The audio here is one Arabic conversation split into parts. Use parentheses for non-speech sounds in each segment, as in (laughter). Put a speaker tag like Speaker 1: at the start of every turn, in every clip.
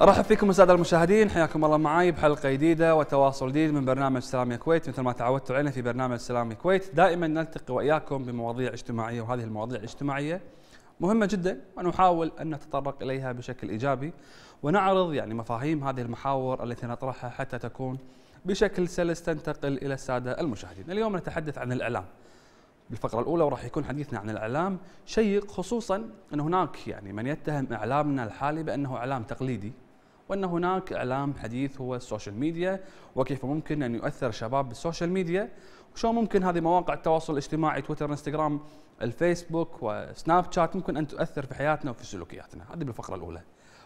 Speaker 1: ارحب فيكم الساده المشاهدين حياكم الله معي بحلقه جديده وتواصل جديد من برنامج سلام الكويت كويت مثل ما تعودتوا علينا في برنامج سلام الكويت كويت دائما نلتقي واياكم بمواضيع اجتماعيه وهذه المواضيع الاجتماعيه مهمه جدا ونحاول ان نتطرق اليها بشكل ايجابي ونعرض يعني مفاهيم هذه المحاور التي نطرحها حتى تكون بشكل سلس تنتقل الى الساده المشاهدين. اليوم نتحدث عن الاعلام. بالفقره الاولى وراح يكون حديثنا عن الاعلام شيق خصوصا ان هناك يعني من يتهم اعلامنا الحالي بانه اعلام تقليدي وأن هناك إعلام حديث هو السوشيال ميديا وكيف ممكن أن يؤثر الشباب بالسوشيال ميديا وشو ممكن هذه مواقع التواصل الاجتماعي تويتر انستغرام الفيسبوك وسناب شات ممكن أن تؤثر في حياتنا وفي سلوكياتنا هذه بالفقرة الأولى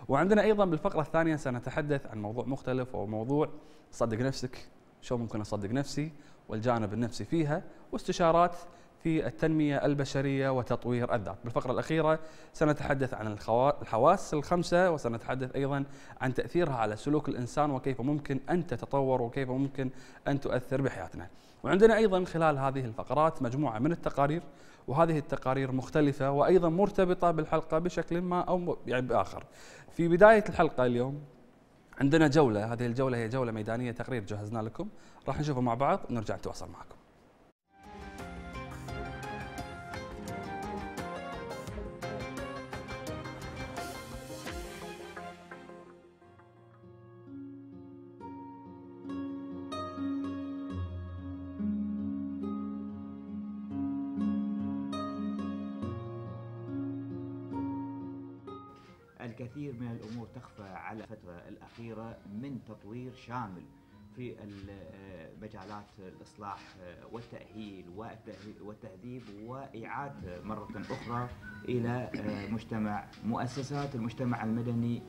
Speaker 1: وعندنا أيضا بالفقرة الثانية سنتحدث عن موضوع مختلف وهو موضوع صدق نفسك شو ممكن أصدق نفسي والجانب النفسي فيها واستشارات في التنمية البشرية وتطوير الذات بالفقرة الأخيرة سنتحدث عن الحواس الخمسة وسنتحدث أيضا عن تأثيرها على سلوك الإنسان وكيف ممكن أن تتطور وكيف ممكن أن تؤثر بحياتنا وعندنا أيضا خلال هذه الفقرات مجموعة من التقارير وهذه التقارير مختلفة وأيضا مرتبطة بالحلقة بشكل ما أو يعني بآخر في بداية الحلقة اليوم عندنا جولة هذه الجولة هي جولة ميدانية تقرير جهزنا لكم راح نشوفها مع بعض ونرجع نتواصل معكم
Speaker 2: الكثير من الأمور تخفى على الفترة الأخيرة من تطوير شامل
Speaker 3: في آه، مجالات الإصلاح آه، والتأهيل والتهذيب وإعادة مرة
Speaker 2: أخرى إلى آه، مجتمع مؤسسات
Speaker 3: المجتمع المدني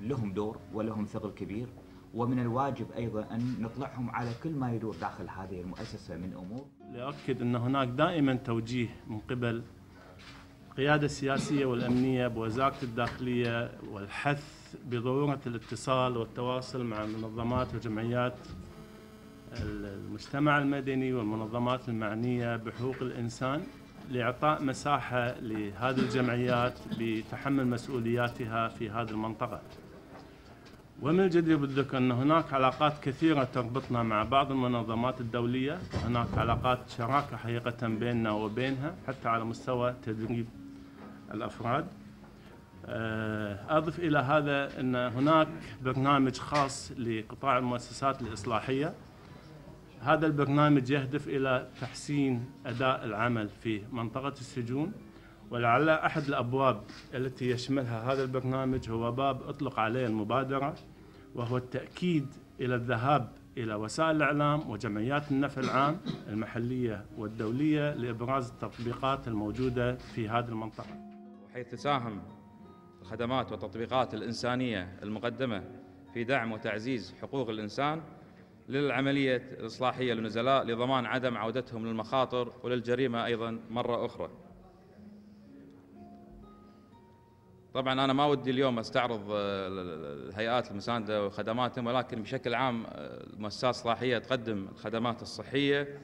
Speaker 3: لهم دور ولهم ثقل كبير ومن الواجب أيضا أن نطلعهم على كل ما يدور داخل هذه المؤسسة من أمور
Speaker 4: لأؤكد أن هناك دائما توجيه من قبل القيادة السياسية والأمنية بوزارة الداخلية والحث بضرورة الاتصال والتواصل مع المنظمات وجمعيات المجتمع المدني والمنظمات المعنية بحقوق الإنسان لإعطاء مساحة لهذه الجمعيات بتحمل مسؤولياتها في هذه المنطقة ومن الجدير بالذكر أن هناك علاقات كثيرة تربطنا مع بعض المنظمات الدولية هناك علاقات شراكة حقيقة بيننا وبينها حتى على مستوى تدريب الأفراد آه، أضف إلى هذا أن هناك برنامج خاص لقطاع المؤسسات الإصلاحية هذا البرنامج يهدف إلى تحسين أداء العمل في منطقة السجون ولعل أحد الأبواب التي يشملها هذا البرنامج هو باب أطلق عليه المبادرة وهو التأكيد إلى الذهاب إلى وسائل الإعلام وجمعيات النفع العام المحلية والدولية لإبراز التطبيقات الموجودة في هذه المنطقة حيث تساهم الخدمات
Speaker 2: والتطبيقات الإنسانية المقدمة في دعم وتعزيز حقوق الإنسان للعملية الإصلاحية للنزلاء لضمان عدم عودتهم للمخاطر وللجريمة أيضا مرة أخرى طبعا أنا ما ودي اليوم أستعرض آه، الهيئات المساندة وخدماتهم ولكن بشكل عام المؤسسات آه، الإصلاحية تقدم الخدمات الصحية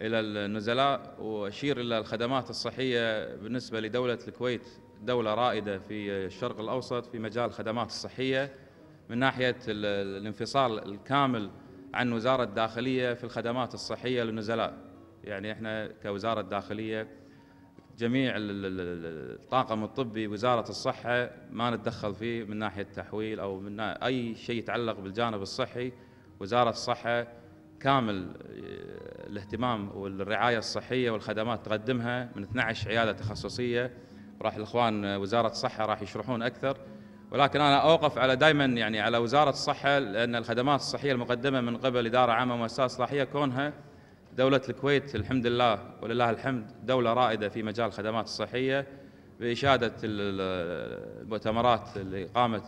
Speaker 2: إلى النزلاء وأشير إلى الخدمات الصحية بالنسبة لدولة الكويت دولة رائدة في الشرق الأوسط في مجال الخدمات الصحية من ناحية الانفصال الكامل عن وزارة الداخلية في الخدمات الصحية للنزلاء يعني احنا كوزارة داخلية جميع الطاقم الطبي وزارة الصحة ما نتدخل فيه من ناحية تحويل أو من أي شيء يتعلق بالجانب الصحي وزارة الصحة كامل الاهتمام والرعايه الصحيه والخدمات تقدمها من 12 عياده تخصصيه راح الاخوان وزاره الصحه راح يشرحون اكثر ولكن انا اوقف على دائما يعني على وزاره الصحه لان الخدمات الصحيه المقدمه من قبل اداره عامه ومؤسسات صلاحيه كونها دوله الكويت الحمد لله ولله الحمد دوله رائده في مجال الخدمات الصحيه بإشادة المؤتمرات اللي قامت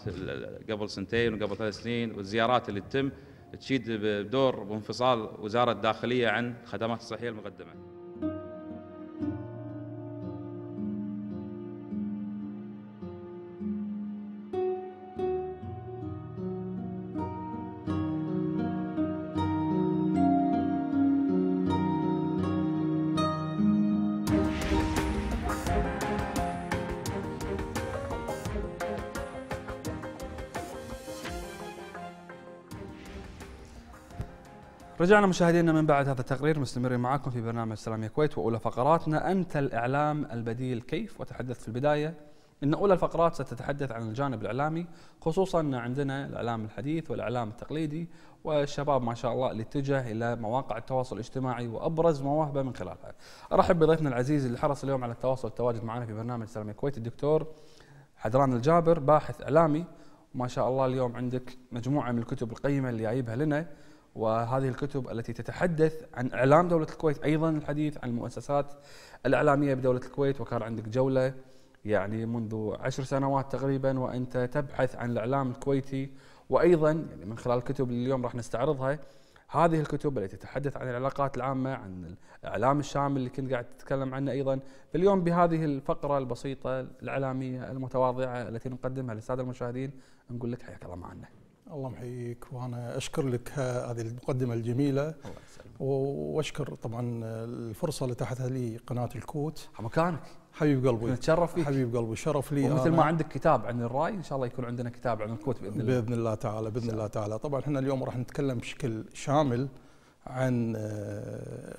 Speaker 2: قبل سنتين وقبل ثلاث سنين والزيارات اللي تتم تشيد بدور وانفصال وزاره الداخليه عن خدمات الصحيه المقدمه
Speaker 1: رجعنا مشاهدينا من بعد هذا التقرير مستمرين معكم في برنامج سلام يا كويت واولى فقراتنا انت الاعلام البديل كيف وتحدثت في البدايه ان اولى الفقرات ستتحدث عن الجانب الاعلامي خصوصا ان عندنا الاعلام الحديث والاعلام التقليدي والشباب ما شاء الله اللي اتجه الى مواقع التواصل الاجتماعي وابرز مواهبه من خلالها. ارحب بضيفنا العزيز اللي حرص اليوم على التواصل التواجد معنا في برنامج سلام يا كويت الدكتور حدران الجابر باحث اعلامي ما شاء الله اليوم عندك مجموعه من الكتب القيمه اللي جايبها لنا وهذه الكتب التي تتحدث عن اعلام دوله الكويت ايضا الحديث عن المؤسسات الاعلاميه بدوله الكويت وكان عندك جوله يعني منذ عشر سنوات تقريبا وانت تبحث عن الاعلام الكويتي وايضا يعني من خلال الكتب اللي اليوم راح نستعرضها هذه الكتب التي تتحدث عن العلاقات العامه عن الاعلام الشامل اللي كنت قاعد تتكلم عنه ايضا فاليوم بهذه الفقره البسيطه الاعلاميه المتواضعه التي نقدمها للساده المشاهدين نقول لك حياك الله معنا.
Speaker 5: الله محييك وانا اشكر لك هذه المقدمه الجميله الله يسلمك واشكر طبعا الفرصه اللي تحتها لي قناه الكوت مكانك حبيب قلبي نتشرف فيك حبيب قلبي شرف لي ومثل ما عندك كتاب عن الراي ان شاء الله يكون عندنا كتاب عن الكوت باذن الله باذن الله تعالى باذن الله تعالى طبعا احنا اليوم راح نتكلم بشكل شامل عن آه،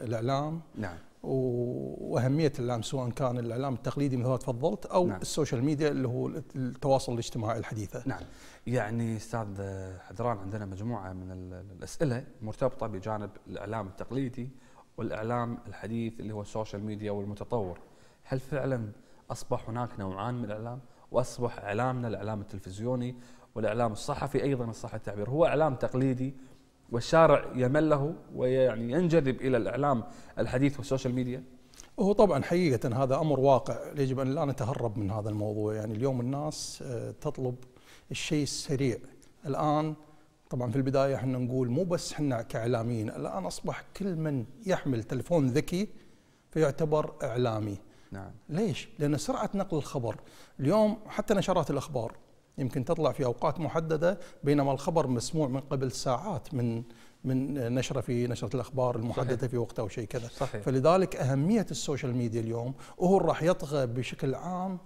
Speaker 5: الاعلام نعم واهميه الاعلام سواء كان الاعلام التقليدي مثل ما تفضلت او نعم. السوشيال ميديا اللي هو التواصل
Speaker 1: الاجتماعي الحديثه. نعم. يعني استاذ حدران عندنا مجموعه من الاسئله مرتبطه بجانب الاعلام التقليدي والاعلام الحديث اللي هو السوشيال ميديا والمتطور. هل فعلا اصبح هناك نوعان من الاعلام؟ واصبح اعلامنا الاعلام التلفزيوني والاعلام الصحفي ايضا الصحة التعبير هو اعلام تقليدي والشارع يمله ويعني ينجذب الى الاعلام الحديث والسوشيال ميديا؟
Speaker 5: هو طبعا حقيقه هذا امر واقع يجب ان لا نتهرب من هذا الموضوع يعني اليوم الناس آه، تطلب الشيء السريع الان طبعا في البدايه احنا نقول مو بس احنا كاعلاميين الان اصبح كل من يحمل تلفون ذكي فيعتبر اعلامي نعم ليش؟ لان سرعه نقل الخبر اليوم حتى نشرات الاخبار يمكن تطلع في اوقات محدده بينما الخبر مسموع من قبل ساعات من من نشره في نشره الاخبار المحدده صحيح. في وقتها وشيء كذا صحيح. فلذلك اهميه السوشيال ميديا اليوم وهو راح يطغى بشكل عام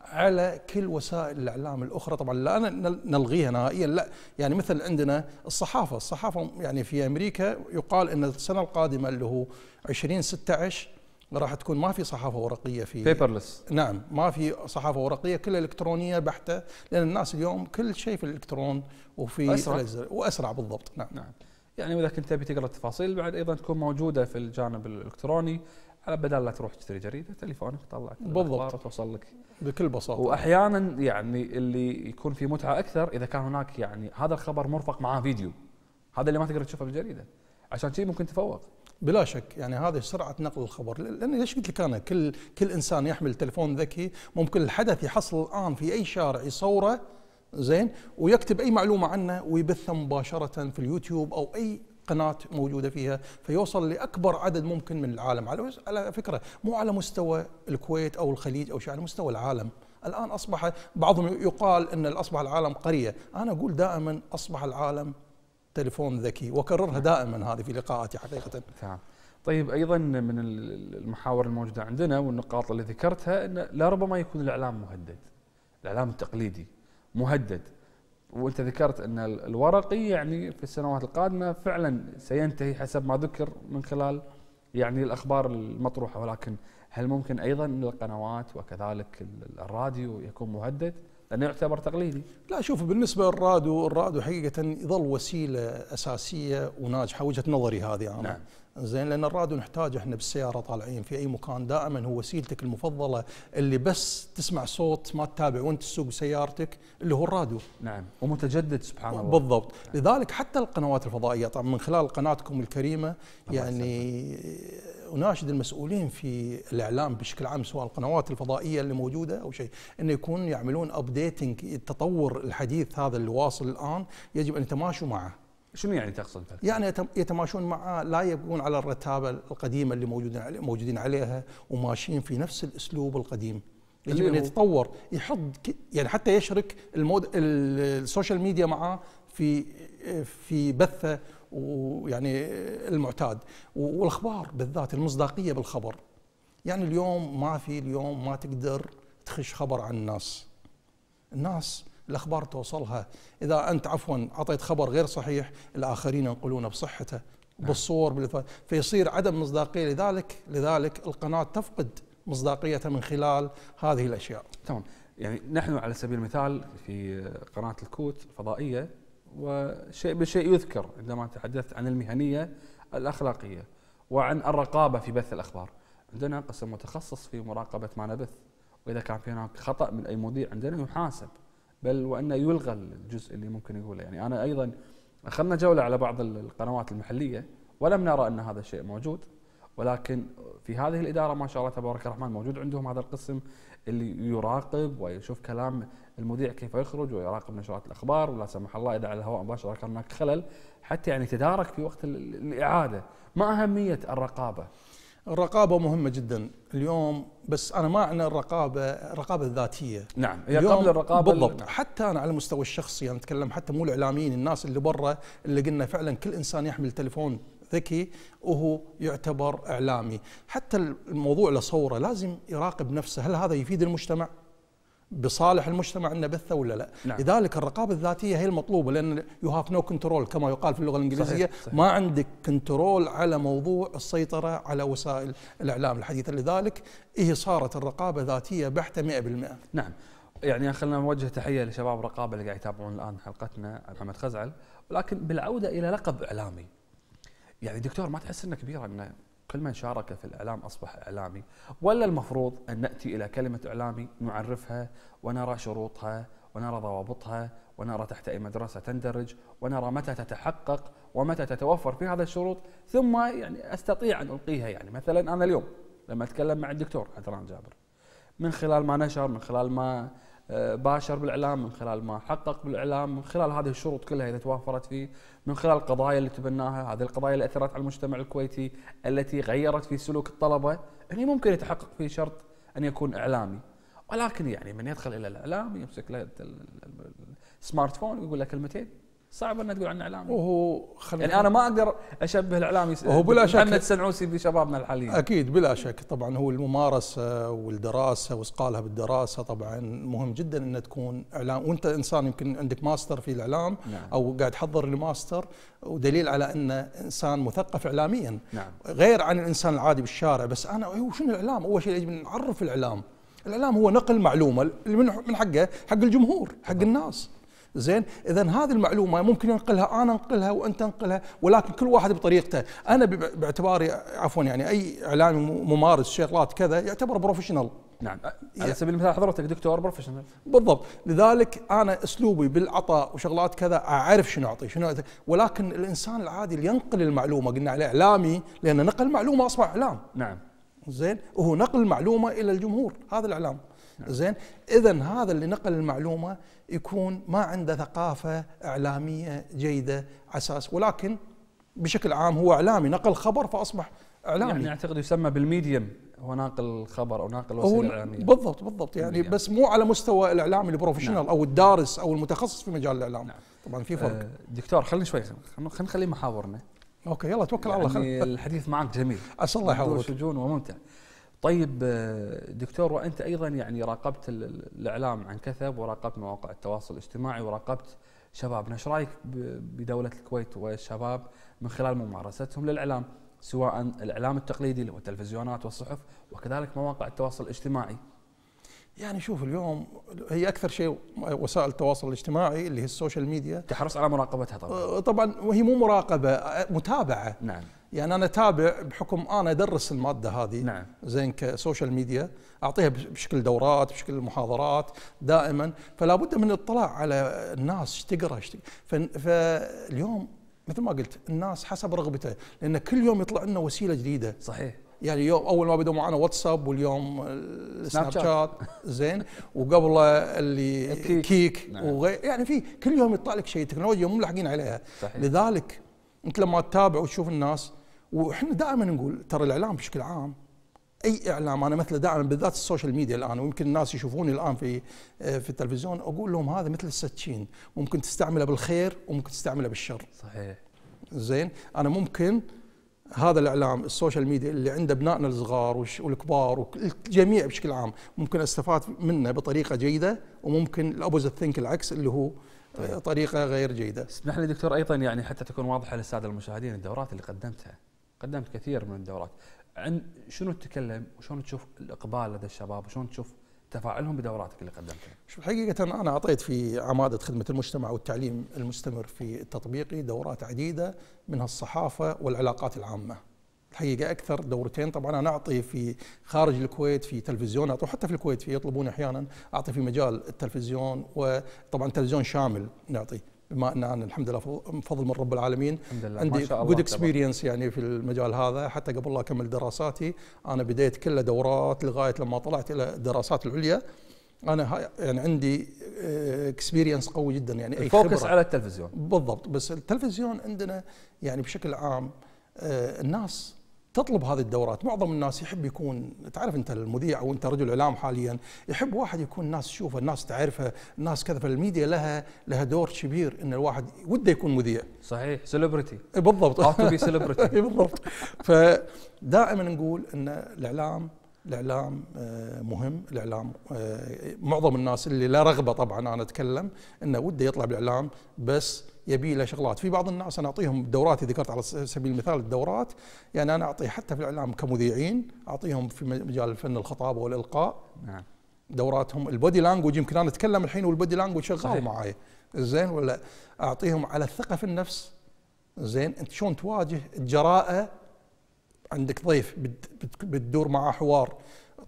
Speaker 5: على كل وسائل الاعلام الاخرى طبعا لا نلغيها نهائيا لا يعني مثل عندنا الصحافه الصحافه يعني في امريكا يقال ان السنه القادمه اللي هو 2016 راح تكون ما في صحافه ورقيه في بيبرلس نعم ما في صحافه ورقيه كلها الكترونيه بحته
Speaker 1: لان الناس اليوم كل شيء في الالكترون وفي أسرع. واسرع بالضبط نعم نعم يعني واذا كنت تبي تقرا التفاصيل بعد ايضا تكون موجوده في الجانب الالكتروني على بدل لا تروح تشتري جريده تليفونك طلع بالضبط توصل لك بكل بساطه واحيانا يعني اللي يكون في متعه اكثر اذا كان هناك يعني هذا الخبر مرفق معاه فيديو هذا اللي ما تقدر تشوفه بالجريده عشان كذي ممكن تفوق بلا شك يعني هذه سرعه نقل الخبر لان ليش قلت
Speaker 5: لك انا كل كل انسان يحمل تلفون ذكي ممكن الحدث يحصل الان في اي شارع يصوره زين ويكتب اي معلومه عنه ويبثها مباشره في اليوتيوب او اي قناه موجوده فيها فيوصل لاكبر عدد ممكن من العالم على على فكره مو على مستوى الكويت او الخليج او شيء على مستوى العالم الان اصبح بعضهم يقال ان اصبح العالم قريه انا اقول دائما اصبح العالم تليفون ذكي واكررها
Speaker 1: نعم. دائما هذه في لقاءاتي حقيقه نعم طيب ايضا من المحاور الموجوده عندنا والنقاط اللي ذكرتها ان لربما يكون الاعلام مهدد الاعلام التقليدي مهدد وانت ذكرت ان الورقي يعني في السنوات القادمه فعلا سينتهي حسب ما ذكر من خلال يعني الاخبار المطروحه ولكن هل ممكن ايضا القنوات وكذلك الراديو يكون مهدد؟ لانه يعتبر
Speaker 5: تقليدي لا شوف بالنسبه للراديو الراديو حقيقه يظل وسيله اساسيه وناجحه وجهه نظري هذه انا نعم. زين لان الراديو نحتاج احنا بالسياره طالعين في اي مكان دائما هو وسيلتك المفضله اللي بس تسمع صوت ما تتابع وانت تسوق سيارتك اللي هو الراديو نعم ومتجدد سبحان الله بالضبط نعم. لذلك حتى القنوات الفضائيه طبعا من خلال قناتكم الكريمه يعني اناشد المسؤولين في الاعلام بشكل عام سواء القنوات الفضائيه اللي موجوده او شيء انه يكون يعملون ابديتنج التطور الحديث هذا اللي واصل الان يجب ان يتماشوا معه
Speaker 1: شنو يعني تقصد فلك؟
Speaker 5: يعني يتماشون معه لا يبقون على الرتابه القديمه اللي موجودين موجودين عليها وماشيين في نفس الاسلوب القديم يجب ان يتطور يحط يعني حتى يشرك المود السوشيال ميديا معاه في في بثه ويعني المعتاد والاخبار بالذات المصداقيه بالخبر يعني اليوم ما في اليوم ما تقدر تخش خبر عن الناس الناس الاخبار توصلها اذا انت عفوا اعطيت خبر غير صحيح الاخرين ينقلونه بصحته بالصور فيصير عدم مصداقيه لذلك لذلك القناه تفقد مصداقيتها من خلال هذه
Speaker 1: الاشياء تمام يعني نحن على سبيل المثال في قناه الكوت فضائيه وشيء بشيء يذكر عندما تحدثت عن المهنية الأخلاقية وعن الرقابة في بث الأخبار عندنا قسم متخصص في مراقبة ما نبث وإذا كان في هناك خطأ من أي مذيع عندنا يحاسب بل وأنه يلغى الجزء اللي ممكن يقوله يعني أنا أيضا أخذنا جولة على بعض القنوات المحلية ولم نرى أن هذا الشيء موجود ولكن في هذه الاداره ما شاء الله تبارك الرحمن موجود عندهم هذا القسم اللي يراقب ويشوف كلام المذيع كيف يخرج ويراقب نشرات الاخبار ولا سمح الله اذا على الهواء مباشره كان هناك خلل حتى يعني تدارك في وقت الاعاده ما اهميه الرقابه الرقابة مهمة جدا
Speaker 5: اليوم بس أنا ما أعني الرقابة الرقابة الذاتية نعم هي قبل الرقابة بالضبط نعم. حتى أنا على المستوى الشخصي أنا أتكلم حتى مو الإعلاميين الناس اللي برا اللي قلنا فعلا كل إنسان يحمل تليفون ذكي وهو يعتبر إعلامي حتى الموضوع لصوره صورة لازم يراقب نفسه هل هذا يفيد المجتمع بصالح المجتمع ان بثه ولا لا نعم. لذلك الرقابه الذاتيه هي المطلوبه لان يو هاف نو كنترول كما يقال في اللغه الانجليزيه صحيح. صحيح. ما عندك كنترول على موضوع السيطره على وسائل الاعلام الحديثه لذلك
Speaker 1: هي صارت الرقابه ذاتيه بحته 100% نعم يعني خلينا نوجه تحيه لشباب الرقابه اللي قاعد يتابعون الان حلقتنا محمد خزعل ولكن بالعوده الى لقب اعلامي يعني دكتور ما تحس انه كبيره انه كل من شارك في الاعلام اصبح اعلامي ولا المفروض ان ناتي الى كلمه اعلامي نعرفها ونرى شروطها ونرى ضوابطها ونرى تحت اي مدرسه تندرج ونرى متى تتحقق ومتى تتوفر في هذا الشروط ثم يعني استطيع ان القيها يعني مثلا انا اليوم لما اتكلم مع الدكتور عدنان جابر من خلال ما نشر من خلال ما باشر بالاعلام من خلال ما حقق بالاعلام من خلال هذه الشروط كلها اذا توافرت فيه من خلال القضايا اللي تبناها هذه القضايا اللي اثرت على المجتمع الكويتي التي غيرت في سلوك الطلبه هني يعني ممكن يتحقق فيه شرط ان يكون اعلامي ولكن يعني من يدخل الى الاعلام يمسك له السمارت فون ويقول له كلمتين صعب ان تقول عنه اعلامي وهو يعني انا ما اقدر اشبه الاعلامي وهو بلا شك محمد
Speaker 5: سنعوسي بشبابنا الحاليين اكيد بلا شك طبعا هو الممارسه والدراسه واصقالها بالدراسه طبعا مهم جدا ان تكون اعلام وانت انسان يمكن عندك ماستر في الاعلام نعم. او قاعد تحضر الماستر ودليل على ان انسان مثقف اعلاميا نعم. غير عن الانسان العادي بالشارع بس انا هو شنو الاعلام اول شيء يجب نعرف الاعلام الاعلام هو نقل معلومه من حقه حق الجمهور حق الناس زين اذا هذه المعلومه ممكن ينقلها انا انقلها وانت انقلها ولكن كل واحد بطريقته انا باعتباري عفوا يعني اي اعلامي ممارس شغلات كذا يعتبر بروفيشنال نعم إيه. على سبيل المثال حضرتك دكتور بروفيشنال بالضبط لذلك انا اسلوبي بالعطاء وشغلات كذا اعرف شنو اعطي شنو أعطي. ولكن الانسان العادي اللي ينقل المعلومه قلنا عليه اعلامي لانه نقل معلومه اصبح اعلام نعم زين وهو نقل المعلومه الى الجمهور هذا الاعلام نعم. زين اذا هذا اللي نقل المعلومه يكون ما عنده ثقافه اعلاميه جيده عساس اساس ولكن بشكل عام هو اعلامي نقل خبر فاصبح اعلامي يعني اعتقد يسمى بالميديم هو ناقل
Speaker 1: خبر او ناقل وسيله اعلاميه بالضبط
Speaker 5: بالضبط يعني بس مو على مستوى الاعلامي البروفيشنال نعم. او الدارس او المتخصص في مجال الاعلام نعم. طبعا في فرق آه، دكتور خلينا شوي خلينا نخلي محاورنا
Speaker 1: اوكي يلا توكل على يعني الله الحديث معك جميل اسال الله يحفظك شجون وممتع طيب آه، دكتور وانت ايضا يعني راقبت الاعلام عن كثب وراقبت مواقع التواصل الاجتماعي وراقبت شبابنا، ايش رايك بدوله الكويت والشباب من خلال ممارستهم للاعلام سواء الاعلام التقليدي اللي هو التلفزيونات والصحف وكذلك مواقع التواصل الاجتماعي؟
Speaker 5: يعني شوف اليوم
Speaker 1: هي اكثر شيء وسائل
Speaker 5: التواصل الاجتماعي اللي هي السوشيال ميديا تحرص على مراقبتها طبعا آه، طبعا وهي مو مراقبه آه، متابعه نعم يعني انا اتابع بحكم انا ادرس الماده هذه نعم. زين كسوشيال ميديا اعطيها بشكل دورات بشكل محاضرات دائما فلا بد من الاطلاع على الناس ايش تقرا فاليوم مثل ما قلت الناس حسب رغبته لان كل يوم يطلع لنا وسيله جديده صحيح يعني يوم اول ما بدوا معنا واتساب واليوم سناب شات زين وقبل اللي كيك نعم. وغير يعني في كل يوم يطلع لك شيء تكنولوجيا مو ملاحقين عليها صحيح. لذلك انت لما تتابع وتشوف الناس واحنا دائما نقول ترى الاعلام بشكل عام اي اعلام انا مثله دائما بالذات السوشيال ميديا الان ويمكن الناس يشوفوني الان في آه، في التلفزيون اقول لهم هذا مثل السكين ممكن تستعمله بالخير وممكن تستعمله بالشر. صحيح. زين انا ممكن هذا الاعلام السوشيال ميديا اللي عند ابنائنا الصغار والكبار والجميع بشكل عام ممكن استفاد منه بطريقه جيده وممكن الابوزيت ثينك العكس
Speaker 1: اللي هو آه، طيب. طريقه غير جيده. اسمح لي دكتور ايضا يعني حتى تكون واضحه للساده المشاهدين الدورات اللي قدمتها. قدمت كثير من الدورات عن شنو تتكلم وشلون تشوف الاقبال لدى الشباب وشلون تشوف تفاعلهم بدوراتك اللي قدمتها
Speaker 5: شوف حقيقة أنا أعطيت في عمادة خدمة المجتمع والتعليم المستمر في التطبيقي دورات عديدة منها الصحافة والعلاقات العامة الحقيقة أكثر دورتين طبعا أنا أعطي في خارج الكويت في تلفزيون أعطي حتى في الكويت في يطلبون أحيانا أعطي في مجال التلفزيون وطبعا تلفزيون شامل نعطي بما ان انا الحمد لله فضل من رب العالمين الحمد لله. عندي جود اكسبيرينس يعني في المجال هذا حتى قبل لا اكمل دراساتي انا بديت كلها دورات لغايه لما طلعت الى الدراسات العليا انا يعني عندي اكسبيرينس آه، قوي جدا يعني اي فوكس على التلفزيون بالضبط بس التلفزيون عندنا يعني بشكل عام آه، الناس تطلب هذه الدورات معظم الناس يحب يكون تعرف انت المذيع او انت رجل اعلام حاليا يحب واحد يكون الناس تشوفه الناس تعرفه الناس كذا فالميديا لها لها دور كبير ان الواحد وده يكون مذيع
Speaker 1: صحيح سيلبرتي
Speaker 5: إيه، بالضبط هاو تو بي سيلبرتي بالضبط فدائما نقول ان الاعلام الاعلام آه، مهم الاعلام آه، معظم الناس اللي لا رغبه طبعا انا اتكلم انه وده يطلع بالاعلام بس يبي له شغلات في بعض الناس انا اعطيهم دورات ذكرت على سبيل المثال الدورات يعني انا اعطي حتى في الاعلام كمذيعين اعطيهم في مجال فن الخطابه والالقاء نعم دوراتهم البودي لانجوج يمكن انا اتكلم الحين والبودي لانجوج شغال معي زين ولا اعطيهم على الثقه في النفس زين انت شلون تواجه الجراءه عندك ضيف بتدور معاه حوار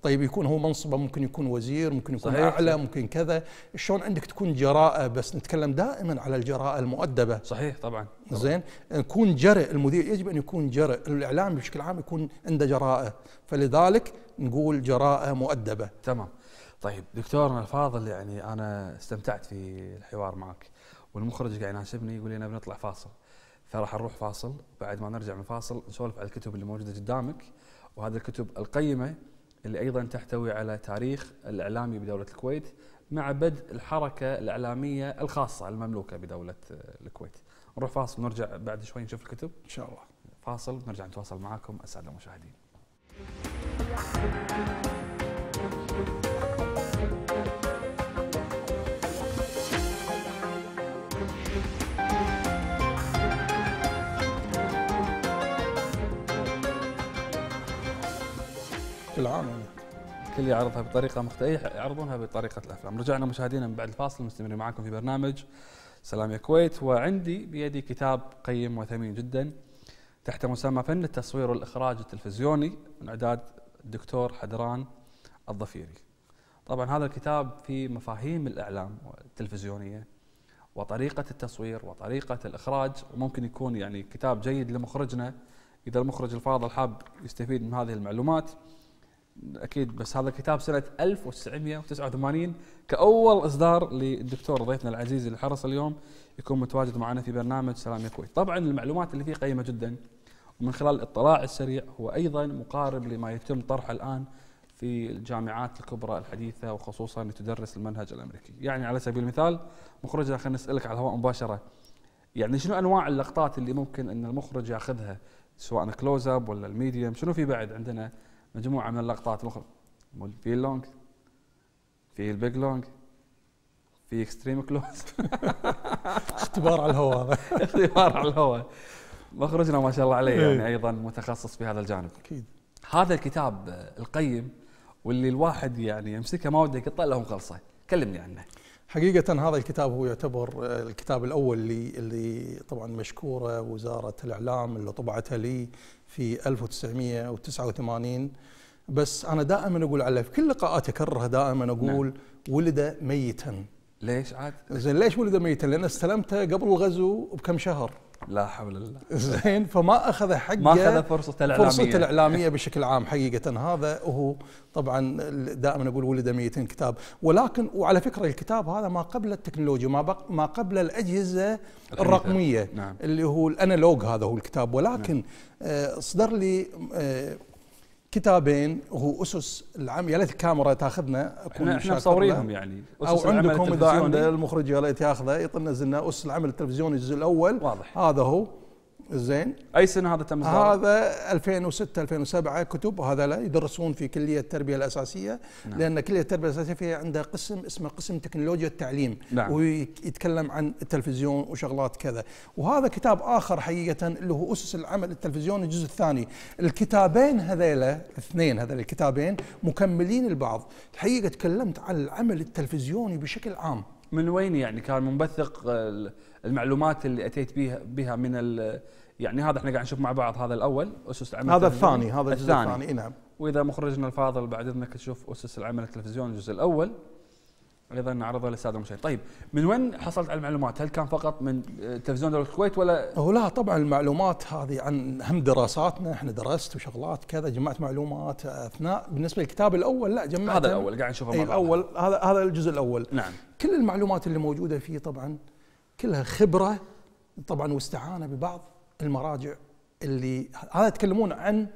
Speaker 5: طيب يكون هو منصبه ممكن يكون وزير ممكن يكون صحيح. اعلى ممكن كذا شلون عندك تكون جراءه بس نتكلم دائما على الجراءه المؤدبه صحيح طبعا, طبعاً. زين يكون جرئ المدير يجب ان يكون جرئ الاعلام بشكل عام يكون عنده جراءه فلذلك نقول
Speaker 1: جراءه مؤدبه تمام طيب دكتورنا الفاضل يعني انا استمتعت في الحوار معك والمخرج قاعد يناسبني يقول لي انا بنطلع فاصل فراح نروح فاصل بعد ما نرجع من فاصل نسولف على الكتب اللي موجوده قدامك وهذه الكتب القيمه اللي أيضا تحتوي على تاريخ الإعلامي بدولة الكويت مع بدء الحركة الإعلامية الخاصة المملوكة بدولة آه، الكويت نروح فاصل ونرجع بعد شوي نشوف الكتب إن شاء الله فاصل ونرجع نتواصل معاكم أسعد المشاهدين بشكل عام الكل يعرضها بطريقه مختلفه يعرضونها بطريقه الافلام رجعنا مشاهدينا من بعد الفاصل مستمرين معكم في برنامج سلام يا كويت وعندي بيدي كتاب قيم وثمين جدا تحت مسمى فن التصوير والاخراج التلفزيوني من اعداد الدكتور حدران الظفيري طبعا هذا الكتاب في مفاهيم الاعلام التلفزيونيه وطريقه التصوير وطريقه الاخراج وممكن يكون يعني كتاب جيد لمخرجنا اذا المخرج الفاضل حاب يستفيد من هذه المعلومات اكيد بس هذا الكتاب سنه 1989 كاول اصدار للدكتور ضيفنا العزيز اللي حرص اليوم يكون متواجد معنا في برنامج سلام يا كويت. طبعا المعلومات اللي فيه قيمه جدا ومن خلال الاطلاع السريع هو ايضا مقارب لما يتم طرحه الان في الجامعات الكبرى الحديثه وخصوصا اللي تدرس المنهج الامريكي، يعني على سبيل المثال مخرجنا خلينا نسالك على الهواء مباشره. يعني شنو انواع اللقطات اللي ممكن ان المخرج ياخذها سواء كلوز اب ولا الميديوم، شنو في بعد عندنا مجموعه من اللقطات الاخرى في اللونج في البيج لونج في اكستريم كلوز (laughs) اختبار على الهواء (laughs) اختبار على الهواء مخرجنا ما شاء الله عليه يعني إيه. ايضا متخصص في هذا الجانب اكيد هذا الكتاب القيم واللي الواحد يعني يمسكه ما وده يقطع لهم خلصه كلمني عنه حقيقة هذا الكتاب
Speaker 5: هو يعتبر آه، الكتاب الأول اللي, اللي طبعا مشكورة وزارة الإعلام اللي طبعتها لي في 1989 بس أنا دائما أقول عليه في كل لقاءات أكررها دائما أقول نعم. ولد ميتا ليش عاد؟ زين ليش ولد ميتا؟ لأن استلمته قبل الغزو بكم شهر
Speaker 1: لا حول الله زين
Speaker 5: فما اخذ حقه ما اخذ فرصة الاعلاميه فرصته الاعلاميه بشكل عام حقيقه هذا هو طبعا دائما اقول ولد 200 كتاب ولكن وعلى فكره الكتاب هذا ما قبل التكنولوجيا ما ما قبل الاجهزه الرقميه نعم. اللي هو الانالوج هذا هو الكتاب ولكن نعم. آه، صدر لي آه كتابين هو اسس العمل يا ليت الكاميرا تاخذنا احنا احنا مصورينهم يعني أسس او عندكم اذا عند المخرج يا ليت ياخذه يطلنا زلنا اسس العمل التلفزيوني الجزء الاول واضح هذا هو زين اي سنه هذا تم هذا 2006 2007 كتب وهذا لا يدرسون في كليه التربيه الاساسيه نعم. لان كليه التربيه الاساسيه فيها عندها قسم اسمه قسم تكنولوجيا التعليم نعم. ويتكلم عن التلفزيون وشغلات كذا وهذا كتاب اخر حقيقه اللي هو اسس العمل التلفزيوني الجزء الثاني الكتابين هذيلا اثنين هذول الكتابين مكملين البعض الحقيقه تكلمت عن العمل التلفزيوني بشكل عام
Speaker 1: من وين يعني كان منبثق آه، المعلومات اللي اتيت بها بها من يعني هذا احنا قاعد نشوف مع بعض هذا الاول اسس العمل هذا الثاني هذا الجزء الثاني نعم واذا مخرجنا الفاضل بعد اذنك تشوف اسس العمل التلفزيوني الجزء الاول ايضا نعرضها للساده المشاهدين، طيب من وين حصلت على المعلومات؟ هل كان فقط من آه، تلفزيون دوله الكويت ولا؟ هو لا طبعا المعلومات هذه
Speaker 5: عن هم دراساتنا احنا درست وشغلات كذا جمعت معلومات آه، اثناء بالنسبه للكتاب الاول لا جمعت هذا الاول قاعد نشوفه مع بعض الاول هذا هذا الجزء الاول نعم كل المعلومات اللي موجوده فيه طبعا كلها خبره طبعا واستعانه ببعض المراجع اللي هذا يتكلمون عن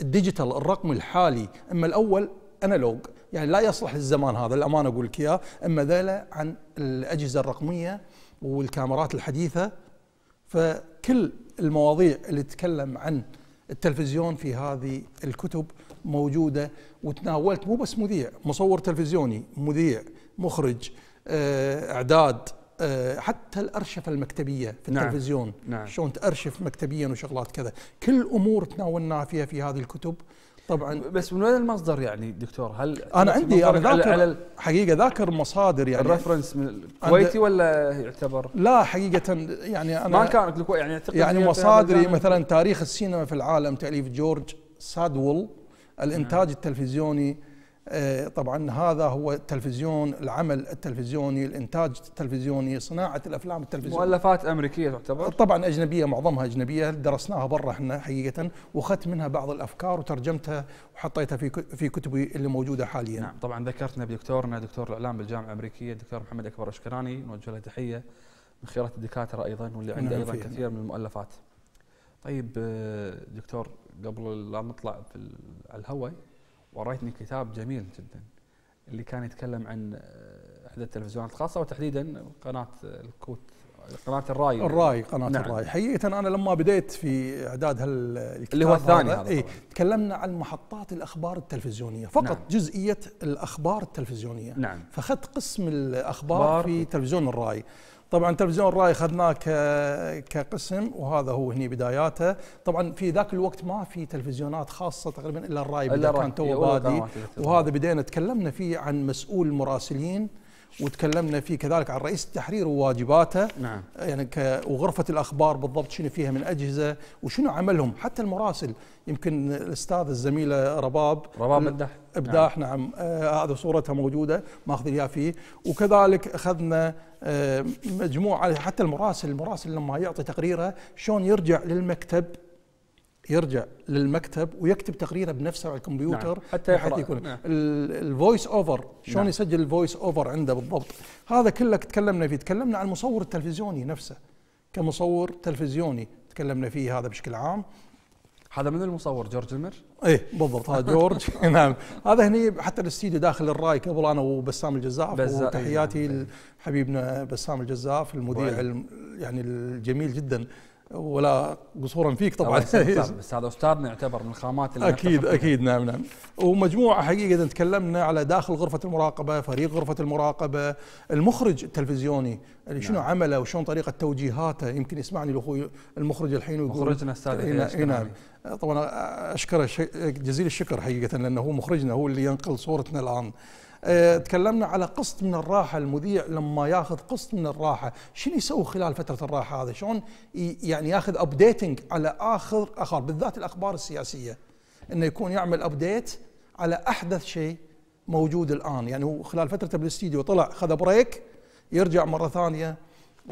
Speaker 5: الديجيتال الرقم الحالي اما الاول انالوج يعني لا يصلح للزمان هذا الامانه اقول لك اياه اما ذيلا عن الاجهزه الرقميه والكاميرات الحديثه فكل المواضيع اللي تتكلم عن التلفزيون في هذه الكتب موجوده وتناولت مو بس مذيع مصور تلفزيوني مذيع مخرج آه، اعداد آه، حتى الارشفه المكتبيه في نعم، التلفزيون نعم. شلون تارشف مكتبيا وشغلات كذا كل امور تناولناها فيها في هذه الكتب طبعا بس من وين المصدر يعني دكتور هل انا عندي انا ذاكر على, على حقيقه ذاكر مصادر يعني الريفرنس من الكويتي
Speaker 1: ولا يعتبر
Speaker 5: لا حقيقه يعني انا ما كان يعني اعتقد يعني مصادري يعني مثلا تاريخ السينما في العالم تاليف جورج سادول الانتاج التلفزيوني آه، طبعا هذا هو التلفزيون العمل التلفزيوني الانتاج التلفزيوني صناعه الافلام التلفزيونيه مؤلفات امريكيه تعتبر طبعا اجنبيه معظمها اجنبيه درسناها برا احنا حقيقه واخذت منها بعض الافكار وترجمتها وحطيتها في في كتبي اللي
Speaker 1: موجوده حاليا نعم طبعا ذكرتنا بدكتورنا دكتور الاعلام بالجامعه الامريكيه الدكتور محمد اكبر اشكراني نوجه له تحيه من خيره الدكاتره ايضا واللي نعم، عنده ايضا كثير من المؤلفات طيب آه، دكتور قبل لا نطلع على الهواء وريتني كتاب جميل جدا اللي كان يتكلم عن آه، احدى التلفزيونات الخاصه وتحديدا قناه الكوت قناه الراي الراي قناه نعم. الراي حقيقه
Speaker 5: انا لما بديت في اعداد هالكتاب اللي هو الثاني هذا, هذا إيه تكلمنا عن محطات الاخبار التلفزيونيه فقط نعم. جزئيه الاخبار التلفزيونيه نعم فاخذت قسم الاخبار في تلفزيون الراي طبعا تلفزيون الراي اخذناه آه، كقسم وهذا هو هني بداياته طبعا في ذاك الوقت ما في تلفزيونات خاصه تقريبا الا الراي بدا كان تو بادي وهذا بدينا تكلمنا فيه عن مسؤول المراسلين وتكلمنا فيه كذلك عن رئيس التحرير وواجباته نعم. يعني وغرفه الاخبار بالضبط شنو فيها من اجهزه وشنو عملهم حتى المراسل يمكن الاستاذ الزميله رباب رباب الدح ابداح نعم, نعم. آه هذا صورتها موجوده ماخذين اياها فيه وكذلك اخذنا آه مجموعه حتى المراسل المراسل لما يعطي تقريره شلون يرجع للمكتب يرجع للمكتب ويكتب تقريره بنفسه على الكمبيوتر نعم. حتى يقرأ يكون نعم. الفويس اوفر شلون نعم. يسجل الفويس اوفر عنده بالضبط هذا كله تكلمنا فيه تكلمنا عن المصور التلفزيوني نفسه كمصور تلفزيوني تكلمنا فيه هذا بشكل عام هذا من المصور جورج المر؟ ايه بالضبط هذا جورج (laughs) نعم هذا هني حتى الاستديو داخل الراي قبل انا وبسام الجزاف وتحياتي إيه. لحبيبنا بسام الجزاف المذيع يعني الجميل جدا ولا قصورا فيك طبعا بس
Speaker 1: هذا (laughs) استاذنا يعتبر من الخامات اللي اكيد اكيد
Speaker 5: نعم نعم ومجموعه حقيقه تكلمنا على داخل غرفه المراقبه، فريق غرفه المراقبه، المخرج التلفزيوني نعم. شنو عمله وشلون طريقه توجيهاته يمكن يسمعني الاخوي المخرج الحين ويقول مخرجنا استاذ نعم طبعا اشكره جزيل الشكر حقيقه لانه هو مخرجنا هو اللي ينقل صورتنا الان آه، تكلمنا على قسط من الراحه المذيع لما ياخذ قسط من الراحه شنو يسوي خلال فتره الراحه هذه شلون يعني ياخذ ابديتنج على اخر اخر بالذات الاخبار السياسيه انه يكون يعمل ابديت على احدث شيء موجود الان يعني هو خلال فترته بالاستديو طلع خذ بريك يرجع مره ثانيه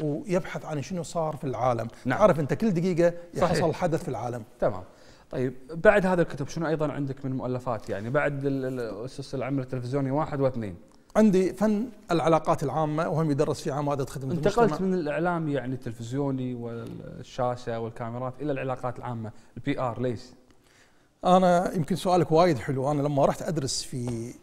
Speaker 1: ويبحث عن شنو صار في العالم نعم. انت كل دقيقه يحصل صحيح. حدث في العالم تمام طيب بعد هذا الكتب شنو ايضا عندك من مؤلفات يعني بعد اسس العمل التلفزيوني واحد واثنين عندي فن العلاقات العامة وهم يدرس في عمادة
Speaker 5: خدمة انتقلت المجتمع انتقلت
Speaker 1: من الإعلام يعني التلفزيوني والشاشة والكاميرات إلى العلاقات العامة البي آر ليش؟
Speaker 5: أنا يمكن سؤالك وايد حلو أنا لما رحت أدرس في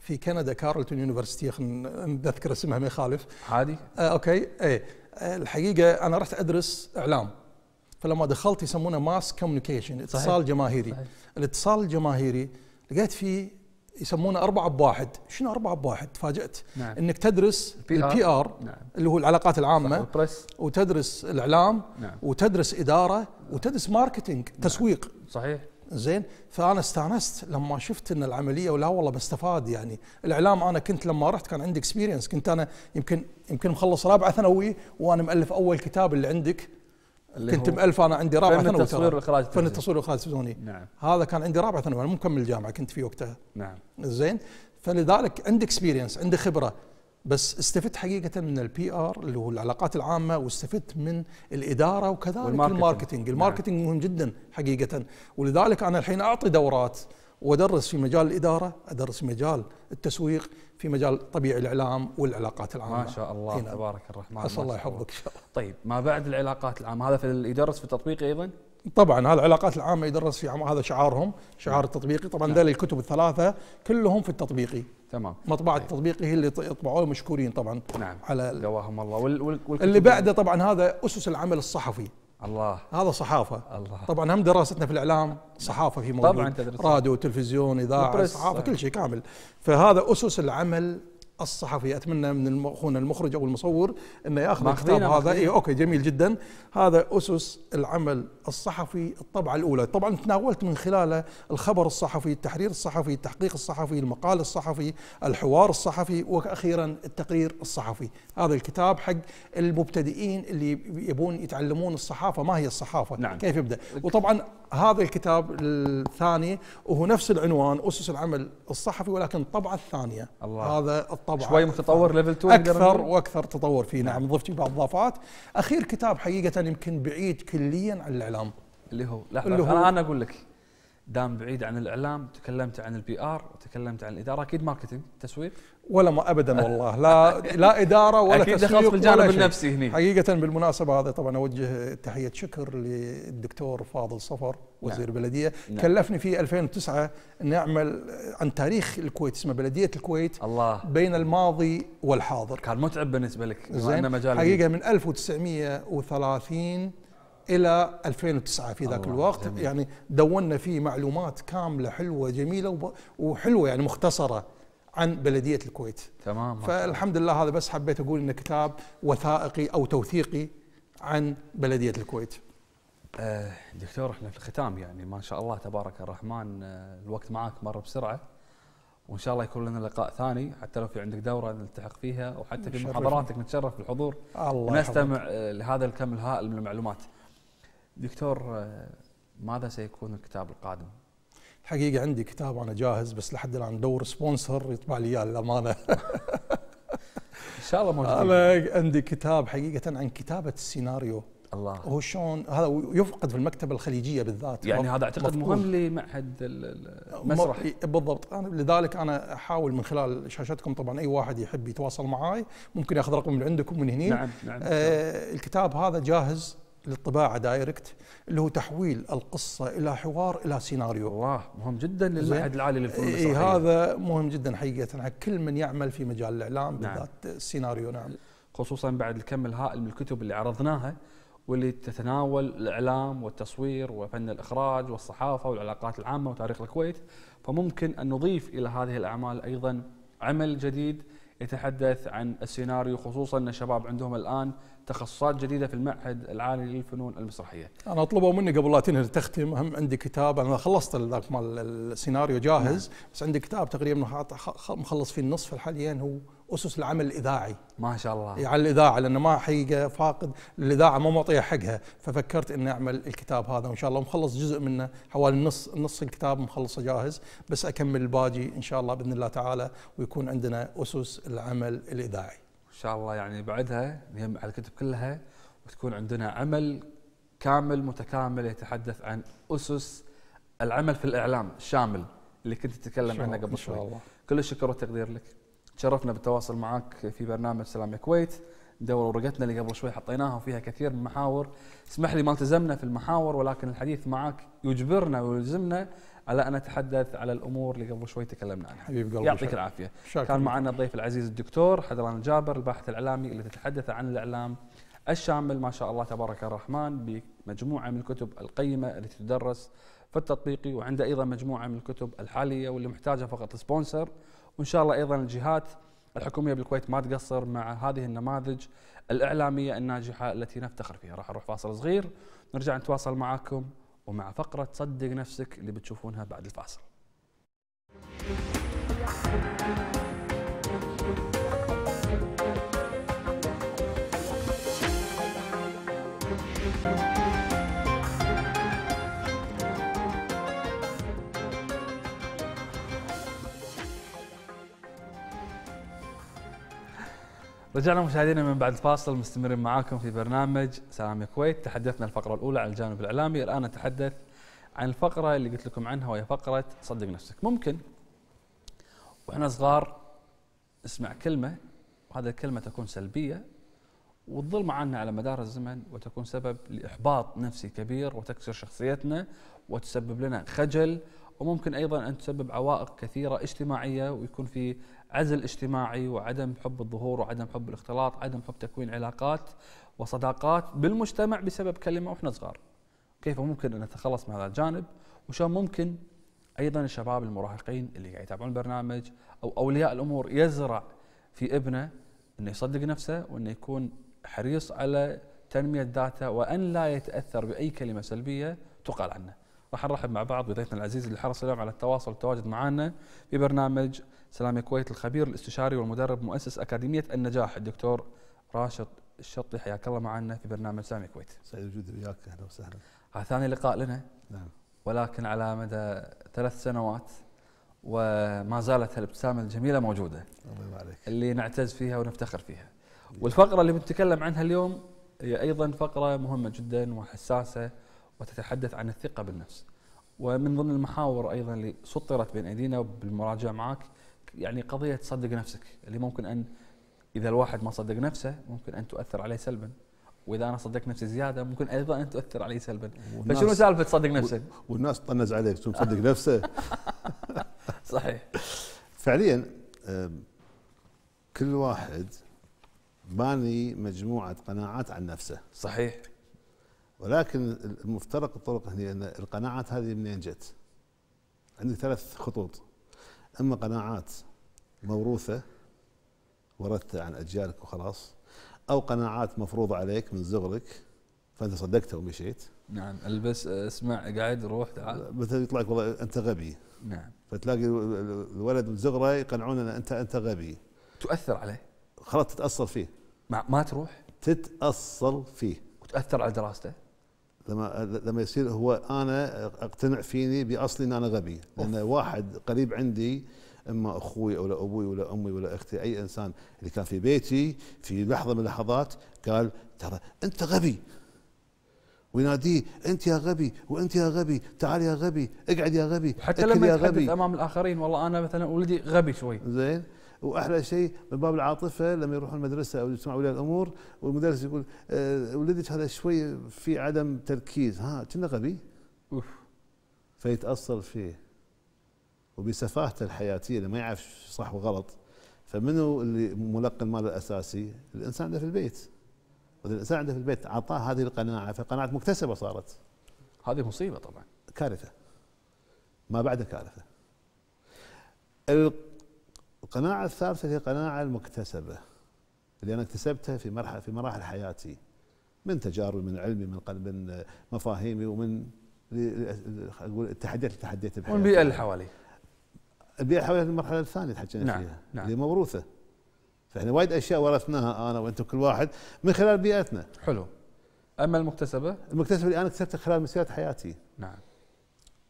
Speaker 5: في كندا كارلتون يونيفرستي نذكر اسمها ما يخالف عادي آه أوكي إيه الحقيقة أنا رحت أدرس إعلام فلما دخلت يسمونه ماس كوميونيكيشن اتصال جماهيري صحيح. الاتصال الجماهيري لقيت فيه يسمونه أربعة بواحد شنو أربعة بواحد تفاجأت نعم. أنك تدرس البي ار نعم. اللي هو العلاقات العامة وتدرس الإعلام نعم. وتدرس إدارة نعم. وتدرس ماركتينج نعم. تسويق صحيح زين فانا استانست لما شفت ان العمليه ولا والله بستفاد يعني الاعلام انا كنت لما رحت كان عندي اكسبيرينس كنت انا يمكن يمكن مخلص رابعه ثانوي وانا مؤلف اول كتاب اللي عندك كنت مألف انا عندي رابعه ثانوي فن التصوير والاخراج فن التصوير والاخراج التلفزيوني نعم هذا كان عندي رابعه ثانوي انا مو مكمل الجامعه كنت في وقتها نعم زين فلذلك عندي اكسبيرينس عندي خبره بس استفدت حقيقه من البي ار اللي هو العلاقات العامه واستفدت من الاداره وكذلك الماركتينج الماركتينج نعم. الماركتينج مهم جدا حقيقه ولذلك انا الحين اعطي دورات وادرس في مجال الاداره، ادرس في مجال التسويق، في مجال طبيعي الاعلام والعلاقات العامه. ما شاء الله هنا. تبارك الرحمن. اسال الله
Speaker 1: يحفظك ان شاء الله. طيب ما بعد العلاقات العامه هذا في يدرس في التطبيق ايضا؟
Speaker 5: طبعا هذا العلاقات العامه يدرس في هذا شعارهم شعار نعم. التطبيقي طبعا نعم. ذلك الكتب الثلاثه كلهم في التطبيقي تمام مطبعه طيب. التطبيقي هي اللي طبعوه مشكورين طبعا نعم على جواهم الله وال... وال... اللي بعده طبعا هذا اسس العمل الصحفي الله هذا صحافه الله طبعا هم دراستنا في الاعلام صحافه في موضوع طبعا تدرس راديو وتلفزيون اذاعه صحافه كل شيء كامل فهذا اسس العمل الصحفي أتمنى من أخونا المخرج أو المصور أنه يأخذ الكتاب هذا إيه أوكي جميل جدا هذا أسس العمل الصحفي الطبعة الأولى طبعا تناولت من خلاله الخبر الصحفي التحرير الصحفي التحقيق الصحفي المقال الصحفي الحوار الصحفي وأخيرا التقرير الصحفي هذا الكتاب حق المبتدئين اللي يبون يتعلمون الصحافة ما هي الصحافة نعم. كيف يبدأ وطبعا هذا الكتاب الثاني وهو نفس العنوان اسس العمل الصحفي ولكن الطبعه الثانيه الله. هذا الطبعه شوي متطور ليفل 2 اكثر واكثر تطور فيه نعم, نعم. ضفت بعض الاضافات اخير كتاب حقيقه يمكن بعيد كليا عن الاعلام اللي هو
Speaker 1: لحظه اللي هو انا اقول لك دام بعيد عن الاعلام تكلمت عن البي ار تكلمت عن الاداره اكيد ماركتنج تسويق ولا ما ابدا والله لا لا اداره ولا أكيد تسويق دخلت في الجانب النفسي هنا
Speaker 5: حقيقه بالمناسبه هذا طبعا اوجه تحيه شكر للدكتور فاضل صفر نعم. وزير نعم. بلديه نعم. كلفني في 2009 اني اعمل عن تاريخ الكويت اسمه بلديه الكويت الله بين الماضي والحاضر كان متعب بالنسبه لك زين مجال حقيقه من 1930 الى 2009 في ذاك الوقت جميل. يعني دوننا فيه معلومات كامله حلوه جميله وحلوه يعني مختصره عن بلديه الكويت تمام فالحمد لله هذا بس حبيت اقول انه كتاب
Speaker 1: وثائقي او توثيقي عن بلديه الكويت آه دكتور احنا في الختام يعني ما شاء الله تبارك الرحمن آه، الوقت معك مر بسرعه وان شاء الله يكون لنا لقاء ثاني حتى لو في عندك دوره نلتحق فيها وحتى في محاضراتك نتشرف بالحضور الله نستمع آه، لهذا الكم الهائل من المعلومات دكتور آه، ماذا سيكون الكتاب القادم؟ الحقيقه عندي كتاب انا جاهز بس لحد
Speaker 5: الان دور سبونسر يطبع لي اياه للامانه (laughs) ان شاء الله موجود انا عندي كتاب حقيقه عن كتابه السيناريو الله هو شلون هذا يفقد في المكتبه الخليجيه بالذات يعني هذا اعتقد مفقود. مهم لمعهد المسرح بالضبط انا لذلك انا احاول من خلال شاشتكم طبعا اي واحد يحب يتواصل معي ممكن ياخذ رقم من عندكم من هنا نعم نعم آه الكتاب هذا جاهز للطباعه دايركت اللي هو تحويل القصه الى حوار الى سيناريو الله مهم جدا للمعهد العالي للفنون إيه هذا مهم جدا حقيقه على يعني كل من يعمل في مجال الاعلام نعم. بالذات السيناريو نعم
Speaker 1: خصوصا بعد الكم الهائل من الكتب اللي عرضناها واللي تتناول الاعلام والتصوير وفن الاخراج والصحافه والعلاقات العامه وتاريخ الكويت فممكن ان نضيف الى هذه الاعمال ايضا عمل جديد يتحدث عن السيناريو خصوصا ان الشباب عندهم الان تخصصات جديده في المعهد العالي للفنون المسرحيه.
Speaker 5: انا أطلبه مني قبل لا تنهي تختم هم عندي كتاب انا خلصت ذاك مال السيناريو جاهز نعم. بس عندي كتاب تقريبا مخلص فيه النصف حاليا هو اسس العمل الاذاعي ما شاء الله يعني على يعني الاذاعه لانه ما حقيقه فاقد الاذاعه ما معطيها حقها ففكرت اني اعمل الكتاب هذا وان شاء الله مخلص جزء منه حوالي نص نص الكتاب مخلصه جاهز بس اكمل الباقي ان
Speaker 1: شاء الله باذن الله تعالى ويكون عندنا اسس العمل الاذاعي شاء الله يعني بعدها نجمع الكتب كلها وتكون عندنا عمل كامل متكامل يتحدث عن اسس العمل في الاعلام الشامل اللي كنت تتكلم عنه قبل شوي. الله. كل الشكر والتقدير لك. تشرفنا بالتواصل معك في برنامج سلام الكويت دور ورقتنا اللي قبل شوي حطيناها وفيها كثير من المحاور اسمح لي ما التزمنا في المحاور ولكن الحديث معك يجبرنا ويلزمنا على ان نتحدث على الامور اللي قبل شوي تكلمنا عنها. حبيب قلبي يعطيك العافيه. كان معنا الضيف العزيز الدكتور حضران الجابر الباحث الاعلامي اللي تتحدث عن الاعلام الشامل ما شاء الله تبارك الرحمن بمجموعه من الكتب القيمه التي تدرس في التطبيقي وعنده ايضا مجموعه من الكتب الحاليه واللي محتاجه فقط سبونسر وان شاء الله ايضا الجهات الحكوميه بالكويت ما تقصر مع هذه النماذج الاعلاميه الناجحه التي نفتخر فيها راح اروح فاصل صغير نرجع نتواصل معاكم ومع فقرة صدق نفسك اللي بتشوفونها بعد الفاصل. رجعنا مشاهدينا من بعد الفاصل مستمرين معاكم في برنامج سلام الكويت تحدثنا الفقرة الأولى عن الجانب الإعلامي الآن نتحدث عن الفقرة اللي قلت لكم عنها وهي فقرة صدق نفسك ممكن وإحنا صغار نسمع كلمة وهذه الكلمة تكون سلبية وتظل معنا على مدار الزمن وتكون سبب لإحباط نفسي كبير وتكسر شخصيتنا وتسبب لنا خجل وممكن ايضا ان تسبب عوائق كثيره اجتماعيه ويكون في عزل اجتماعي وعدم حب الظهور وعدم حب الاختلاط عدم حب تكوين علاقات وصداقات بالمجتمع بسبب كلمة وإحنا صغار كيف ممكن أن نتخلص من هذا الجانب وشلون ممكن أيضا الشباب المراهقين اللي قاعد يتابعون البرنامج أو أولياء الأمور يزرع في ابنه أنه يصدق نفسه وأنه يكون حريص على تنمية ذاته وأن لا يتأثر بأي كلمة سلبية تقال عنه راح نرحب مع بعض بضيفنا العزيز اللي حرص اليوم على التواصل والتواجد معنا في برنامج سلام كويت الخبير الاستشاري والمدرب مؤسس أكاديمية النجاح الدكتور راشد الشطي حياك الله معنا في برنامج سامي كويت سعيد وجودي وياك أهلا وسهلا هذا آه، ثاني لقاء لنا نعم ولكن على مدى ثلاث سنوات وما زالت هالابتسامة الجميلة موجودة الله عليك اللي نعتز فيها ونفتخر فيها والفقرة اللي بنتكلم عنها اليوم هي أيضا فقرة مهمة جدا وحساسة وتتحدث عن الثقة بالنفس ومن ضمن المحاور أيضا اللي سطرت بين أيدينا بالمراجعة معك يعني قضيه تصدق نفسك اللي ممكن ان اذا الواحد ما صدق نفسه ممكن ان تؤثر عليه سلبا واذا انا صدقت نفسي زياده ممكن ايضا ان تؤثر علي سلبا فشنو
Speaker 6: سالفه تصدق نفسك؟ والناس تطنز عليك شو مصدق نفسه (laughs) صحيح فعليا كل واحد باني مجموعه قناعات عن نفسه صحيح ولكن المفترق الطرق هنا ان القناعات هذه منين جت؟ عندي ثلاث خطوط اما قناعات موروثه ورثتها عن اجيالك وخلاص او قناعات مفروضه عليك من صغرك فانت صدقتها ومشيت نعم البس اسمع قاعد روح تعال مثلا يطلع لك والله انت غبي نعم فتلاقي الولد من صغره يقنعون ان انت انت غبي تؤثر عليه خلاص تتاصل فيه ما, ما تروح تتاصل فيه وتاثر على دراسته لما لما يصير هو انا اقتنع فيني باصلي ان انا غبي لان واحد قريب عندي اما اخوي ولا ابوي ولا امي ولا اختي اي انسان اللي كان في بيتي في لحظه من اللحظات قال ترى انت غبي ويناديه انت يا غبي وانت يا غبي تعال يا غبي اقعد يا غبي حتى لما يتحدث غبي. امام الاخرين والله انا مثلا ولدي غبي شوي زين واحلى شيء من باب العاطفه لما يروحون المدرسه او يسمعوا اولياء الامور والمدرس يقول آه، ولدك هذا شوي في عدم تركيز ها كنا غبي اوف فيتاثر فيه وبسفاهته الحياتيه اللي ما يعرف صح وغلط فمنو اللي ملقن ماله الاساسي؟ الانسان عنده في البيت واذا الانسان عنده في البيت اعطاه هذه القناعه فقناعه مكتسبه صارت هذه مصيبه طبعا كارثه ما بعد كارثه القناعة الثالثة هي قناعة المكتسبة اللي أنا اكتسبتها في مرحلة في مراحل حياتي من تجاربي من علمي من من مفاهيمي ومن اقول التحديات اللي تحديت بها والبيئه اللي حوالي البيئه اللي حواليه المرحله الثانيه اللي حكينا نعم فيها نعم اللي موروثه فاحنا وايد اشياء ورثناها انا وانتم كل واحد من خلال بيئتنا حلو اما المكتسبه المكتسبه اللي انا اكتسبتها خلال مسيره حياتي نعم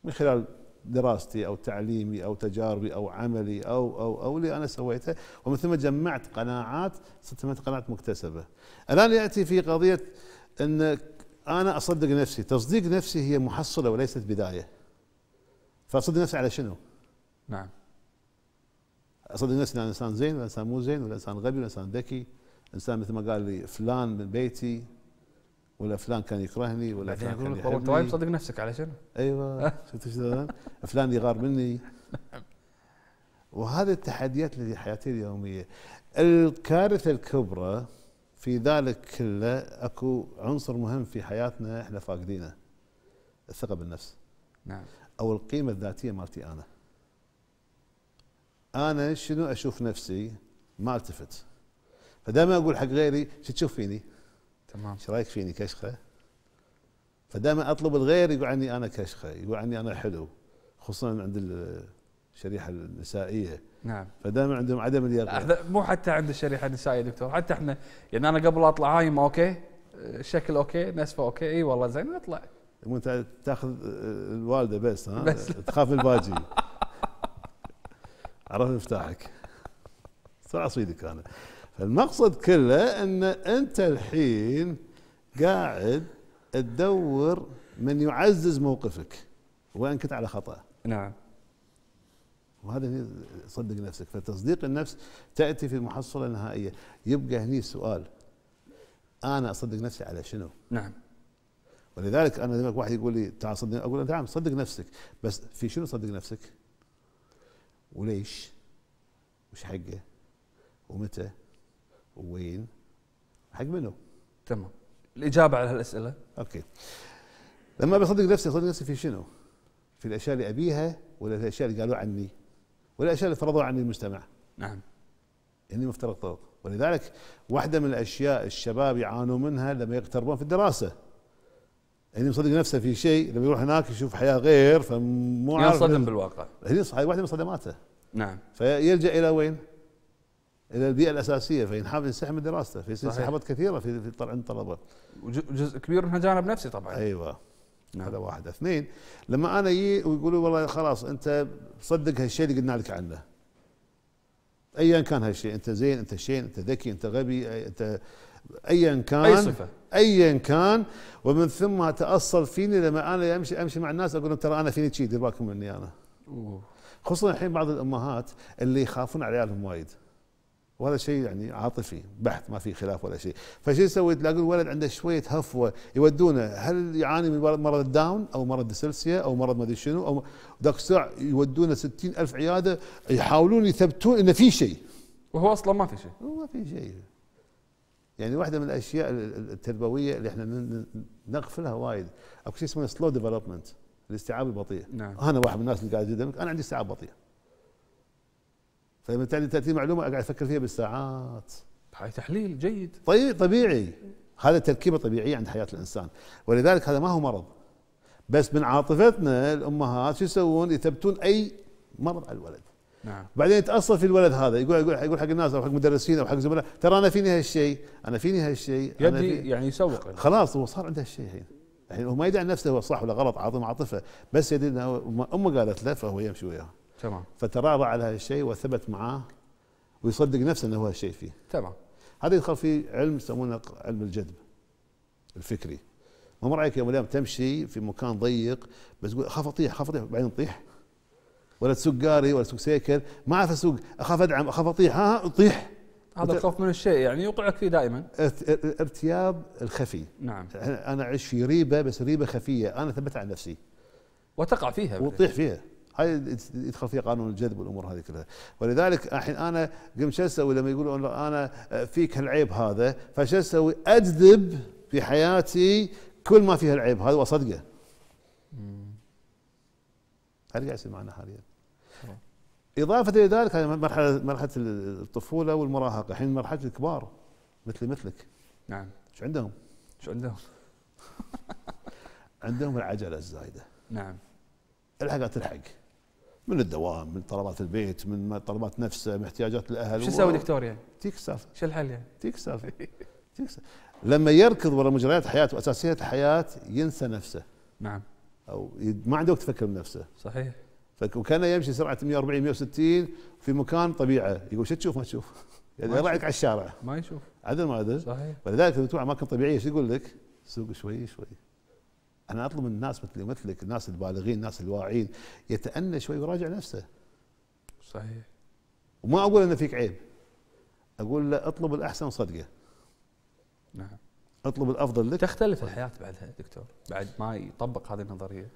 Speaker 6: من خلال دراستي او تعليمي او تجاربي او عملي او او او اللي انا سويته ومن ثم جمعت قناعات صرت قناعات مكتسبه. الان ياتي في قضيه ان انا اصدق نفسي، تصديق نفسي هي محصله وليست بدايه. فاصدق نفسي على شنو؟ نعم. اصدق نفسي انا انسان زين ولا انسان مو زين ولا انسان غبي ولا انسان ذكي، انسان مثل ما قال لي فلان من بيتي ولا فلان كان يكرهني ولا فلان يقول لك والله انت وايد مصدق نفسك على شنو؟ ايوه (laughs) شفت شلون؟ فلان يغار مني وهذه التحديات اللي في حياتي اليوميه الكارثه الكبرى في ذلك كله اكو عنصر مهم في حياتنا احنا فاقدينه الثقه بالنفس نعم او القيمه الذاتيه مالتي انا انا شنو اشوف نفسي ما التفت فدائما اقول حق غيري شو تشوف فيني؟ تمام ايش رايك فيني كشخه؟ فدائما اطلب الغير يقول عني انا كشخه، يقول عني انا حلو خصوصا عند الشريحه النسائيه نعم فدائما عندهم عدم اليقين مو حتى عند الشريحه النسائيه دكتور حتى احنا يعني انا
Speaker 1: قبل اطلع ما اوكي شكل اوكي نسفه اوكي اي والله زين اطلع
Speaker 6: انت تاخذ الوالده بس ها بس تخاف الباجي (laughs) عرفت مفتاحك صار صيدك انا فالمقصد كله ان انت الحين قاعد تدور من يعزز موقفك وان كنت على خطا نعم وهذا هني صدق نفسك فتصديق النفس تاتي في محصله نهائيه يبقى هني سؤال انا اصدق نفسي على شنو؟ نعم ولذلك انا لما واحد يقول لي تعال صدق اقول له نعم صدق نفسك بس في شنو صدق نفسك؟ وليش؟ وش حقه؟ ومتى؟ وين حق منه تمام
Speaker 1: الاجابه على هالاسئله
Speaker 6: اوكي لما بصدق نفسي اصدق نفسي في شنو؟ في الاشياء اللي ابيها ولا في الاشياء اللي قالوا عني ولا الاشياء اللي فرضوها عني المجتمع نعم اني مفترض طرق ولذلك واحده من الاشياء الشباب يعانون منها لما يقتربون في الدراسه إني مصدق نفسه في شيء لما يروح هناك يشوف حياه غير فمو عارف ينصدم بالواقع هذه واحده من صدماته نعم فيلجا الى وين؟ الى البيئه الاساسيه فينحاف ينسحب من دراسته في انسحابات كثيره في في عند الطلبه وجزء كبير منها جانب نفسي طبعا ايوه نعم. هذا واحد اثنين لما انا يجي ويقولوا والله خلاص انت صدق هالشيء اللي قلنا لك عنه ايا كان هالشيء انت زين انت شين انت ذكي انت غبي انت ايا كان اي صفه ايا كان ومن ثم تاصل فيني لما انا امشي امشي مع الناس اقول لهم ترى انا فيني شيء دير بالكم مني انا خصوصا الحين بعض الامهات اللي يخافون على عيالهم وايد وهذا شيء يعني عاطفي بحت ما في خلاف ولا شيء فشو يسوي تلاقي الولد عنده شويه هفوه يودونه هل يعاني من مرض الداون او مرض ديسلسيا او مرض ما ادري شنو او ذاك الساعه يودونه 60000 عياده يحاولون يثبتون انه في شيء وهو اصلا ما في شيء ما في شيء يعني واحده من الاشياء التربويه اللي احنا نغفلها وايد اكو شيء اسمه سلو ديفلوبمنت الاستيعاب البطيء نعم. انا واحد من الناس اللي قاعد قدامك انا عندي استيعاب بطيء فبالتالي تاتي معلومه قاعد افكر فيها بالساعات هاي تحليل جيد طيب طبيعي هذا تركيبه طبيعيه عند حياه الانسان ولذلك هذا ما هو مرض بس من عاطفتنا الامهات شو يسوون؟ يثبتون اي مرض على الولد نعم بعدين يتاصل في الولد هذا يقول يقول يقول حق الناس او حق مدرسين او حق زملاء ترى انا فيني هالشيء انا فيني هالشيء يدي في... يعني يسوق خلاص هو صار عنده هالشيء الحين الحين هو ما يدري عن نفسه هو صح ولا غلط عاطفه عاطفه بس يدري انه امه قالت له فهو يمشي وياها تمام فتراضى على هذا الشيء وثبت معاه ويصدق نفسه انه هو الشيء فيه تمام هذا يدخل في علم يسمونه علم الجذب الفكري ما رايك يوم الايام تمشي في مكان ضيق بس تقول اخاف اطيح اخاف اطيح بعدين تطيح ولا تسوق قاري ولا تسوق سيكل ما اعرف اسوق اخاف ادعم اخاف اطيح ها اطيح هذا الخوف من الشيء يعني يوقعك فيه دائما الارتياب الخفي نعم انا اعيش في ريبه بس ريبه خفيه انا ثبت على نفسي
Speaker 1: وتقع فيها وتطيح فيها
Speaker 6: هاي يدخل فيها قانون الجذب والامور هذه كلها ولذلك الحين انا قمت شو اسوي لما يقولون انا فيك العيب هذا فشو اسوي اجذب في حياتي كل ما فيها العيب هذا واصدقه هذا قاعد يصير معنا حاليا إضافة إلى ذلك هذه مرحلة مرحلة الطفولة والمراهقة، الحين مرحلة الكبار مثلي مثلك. نعم. شو عندهم؟ شو عندهم؟ عندهم العجلة الزايدة. نعم. الحق تلحق. من الدوام من طلبات البيت من طلبات نفسه من احتياجات الاهل شو يسوي دكتور يعني؟ سالفه شو الحل يعني؟ تيك سالفه لما يركض ورا مجريات حياته واساسيات الحياه ينسى نفسه نعم او ما عنده وقت يفكر بنفسه صحيح وكانه يمشي سرعه 140 160 في مكان طبيعه يقول شو تشوف ما تشوف (laughs) يعني يراعيك على الشارع ما يشوف عدل ما عدل صحيح ولذلك لما تروح اماكن طبيعيه شو يقول لك؟ سوق شوي شوي انا اطلب من الناس مثلي مثلك الناس البالغين الناس الواعين يتأنى شوي ويراجع نفسه صحيح وما اقول ان فيك عيب اقول له اطلب الاحسن صدقه نعم اطلب الافضل لك تختلف الحياه بعدها دكتور بعد ما يطبق هذه النظريه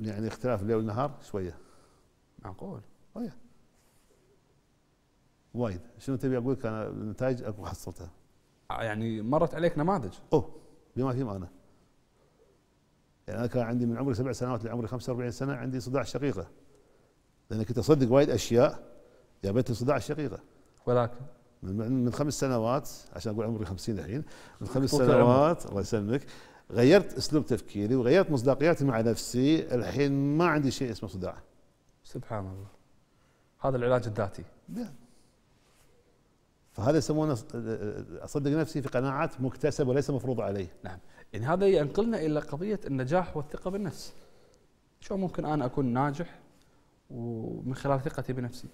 Speaker 6: يعني اختلاف الليل والنهار شويه معقول ايه وايد شنو تبي اقول لك انا النتائج اكو حصلتها يعني مرت عليك نماذج اوه بما فيهم انا يعني انا كان عندي من عمري سبع سنوات لعمري 45 سنه عندي صداع شقيقه لان كنت اصدق وايد اشياء جابتني صداع شقيقه ولكن من, من خمس سنوات عشان اقول عمري 50 الحين من خمس سنوات الله يسلمك غيرت اسلوب تفكيري وغيرت مصداقياتي مع نفسي الحين ما عندي شيء اسمه صداع سبحان الله هذا العلاج الذاتي نعم. فهذا يسمونه اصدق نفسي في قناعات مكتسبه وليس مفروضه علي نعم يعني هذا ينقلنا الى قضيه النجاح
Speaker 1: والثقه بالنفس شلون ممكن انا اكون ناجح ومن خلال ثقتي بنفسي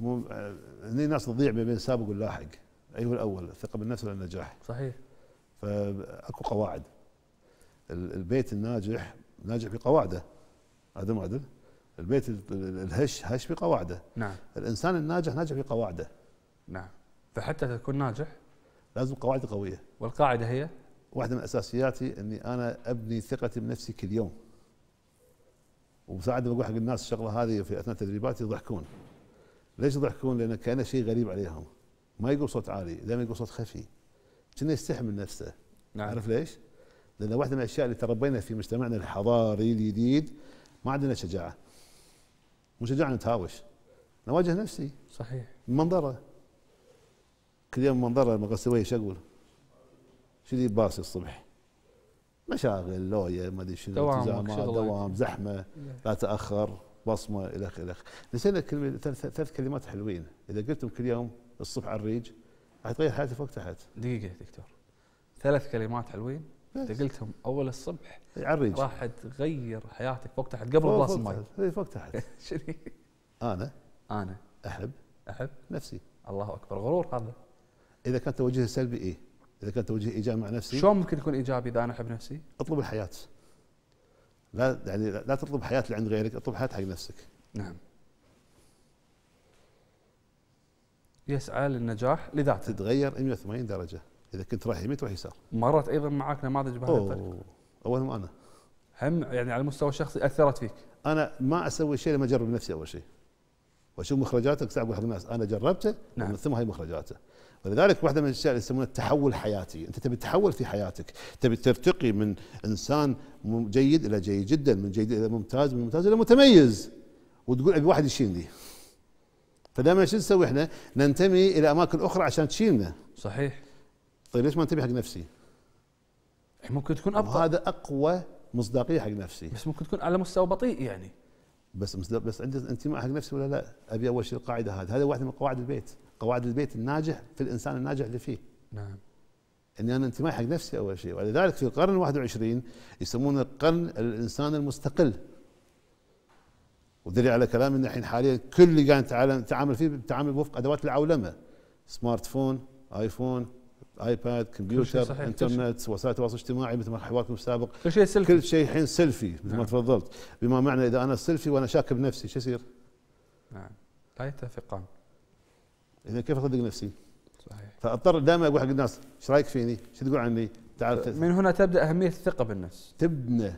Speaker 6: مو آه، هني ناس تضيع ما بين السابق واللاحق اي هو الاول الثقه بالنفس ولا النجاح صحيح فاكو قواعد البيت الناجح ناجح بقواعده هذا ما عدل البيت الهش هش بقواعده نعم الانسان الناجح ناجح بقواعده نعم فحتى تكون ناجح لازم قواعد قويه والقاعده هي واحده من اساسياتي اني انا ابني ثقتي بنفسي كل يوم وساعات بقول حق الناس الشغله هذه في اثناء تدريباتي يضحكون ليش يضحكون؟ لان كانه شيء غريب عليهم ما يقول صوت عالي دائما يقول صوت خفي كأنه من نفسه نعم. عارف ليش؟ لان واحده من الاشياء اللي تربينا في مجتمعنا الحضاري الجديد ما عندنا شجاعه مو شجاعه نتهاوش نواجه نفسي صحيح منظره كل يوم منظره ما اسوي ايش اقول؟ شذي باصي الصبح مشاغل لويا ما ادري شنو التزامات دوام زحمه نعم. لا تاخر بصمه الخ الخ نسينا كلمه ثلاث كلمات حلوين اذا قلتهم كل يوم الصبح على الريج راح تغير حياتي فوق تحت دقيقه دكتور ثلاث كلمات حلوين اذا قلتهم اول الصبح على الريج راح
Speaker 1: تغير حياتك فوق تحت قبل الباص الماي فوق تحت (laughs) شنو
Speaker 6: انا انا احب احب نفسي الله اكبر غرور هذا اذا كان توجهه سلبي ايه اذا كان توجيه ايجابي مع نفسي شلون ممكن يكون ايجابي اذا انا احب نفسي؟ اطلب الحياه لا يعني لا تطلب حياه اللي عند غيرك اطلب حياه حق نفسك نعم يسعى للنجاح لذاته تتغير 180 درجه اذا كنت رايح يمين تروح يسار مرت ايضا معك نماذج بهذا اولهم انا هم يعني على المستوى الشخصي اثرت فيك انا ما اسوي شيء لما اجرب نفسي اول شيء واشوف مخرجاته كتاب حق الناس انا جربته نعم. من ثم هاي مخرجاته ولذلك واحده من الاشياء اللي يسمونها التحول الحياتي، انت تبي تتحول في حياتك، تبي ترتقي من انسان جيد الى جيد جدا، من جيد الى ممتاز، من ممتاز الى متميز. وتقول ابي واحد يشيلني. فدائما شو نسوي احنا؟ ننتمي الى اماكن اخرى عشان تشيلنا. صحيح. طيب ليش ما انتبه حق نفسي؟ ممكن تكون ابطا وهذا اقوى مصداقيه حق نفسي. بس ممكن تكون على مستوى بطيء يعني. بس بس عندي انتماء حق نفسي ولا لا؟ ابي اول شيء القاعده هذه، هذه واحده من قواعد البيت. قواعد البيت الناجح في الانسان الناجح اللي فيه نعم اني انا انتماء حق نفسي اول شيء ولذلك في القرن 21 يسمونه قرن الانسان المستقل ودليل على كلامي ان الحين حاليا كل اللي قاعد نتعامل فيه بتعامل وفق ادوات العولمه سمارت فون ايفون ايباد كمبيوتر انترنت وسائل التواصل الاجتماعي مثل ما حواركم السابق كل شيء سلفي كل شيء الحين سيلفي مثل نعم. ما تفضلت بما معنى اذا انا سيلفي وانا شاك بنفسي شو يصير؟ نعم لا يتفقان اذا كيف اصدق نفسي؟ صحيح فاضطر دائما اقول حق الناس ايش رايك فيني؟ ايش تقول عني؟ تعال من هنا تبدا اهميه الثقه بالنفس تبنى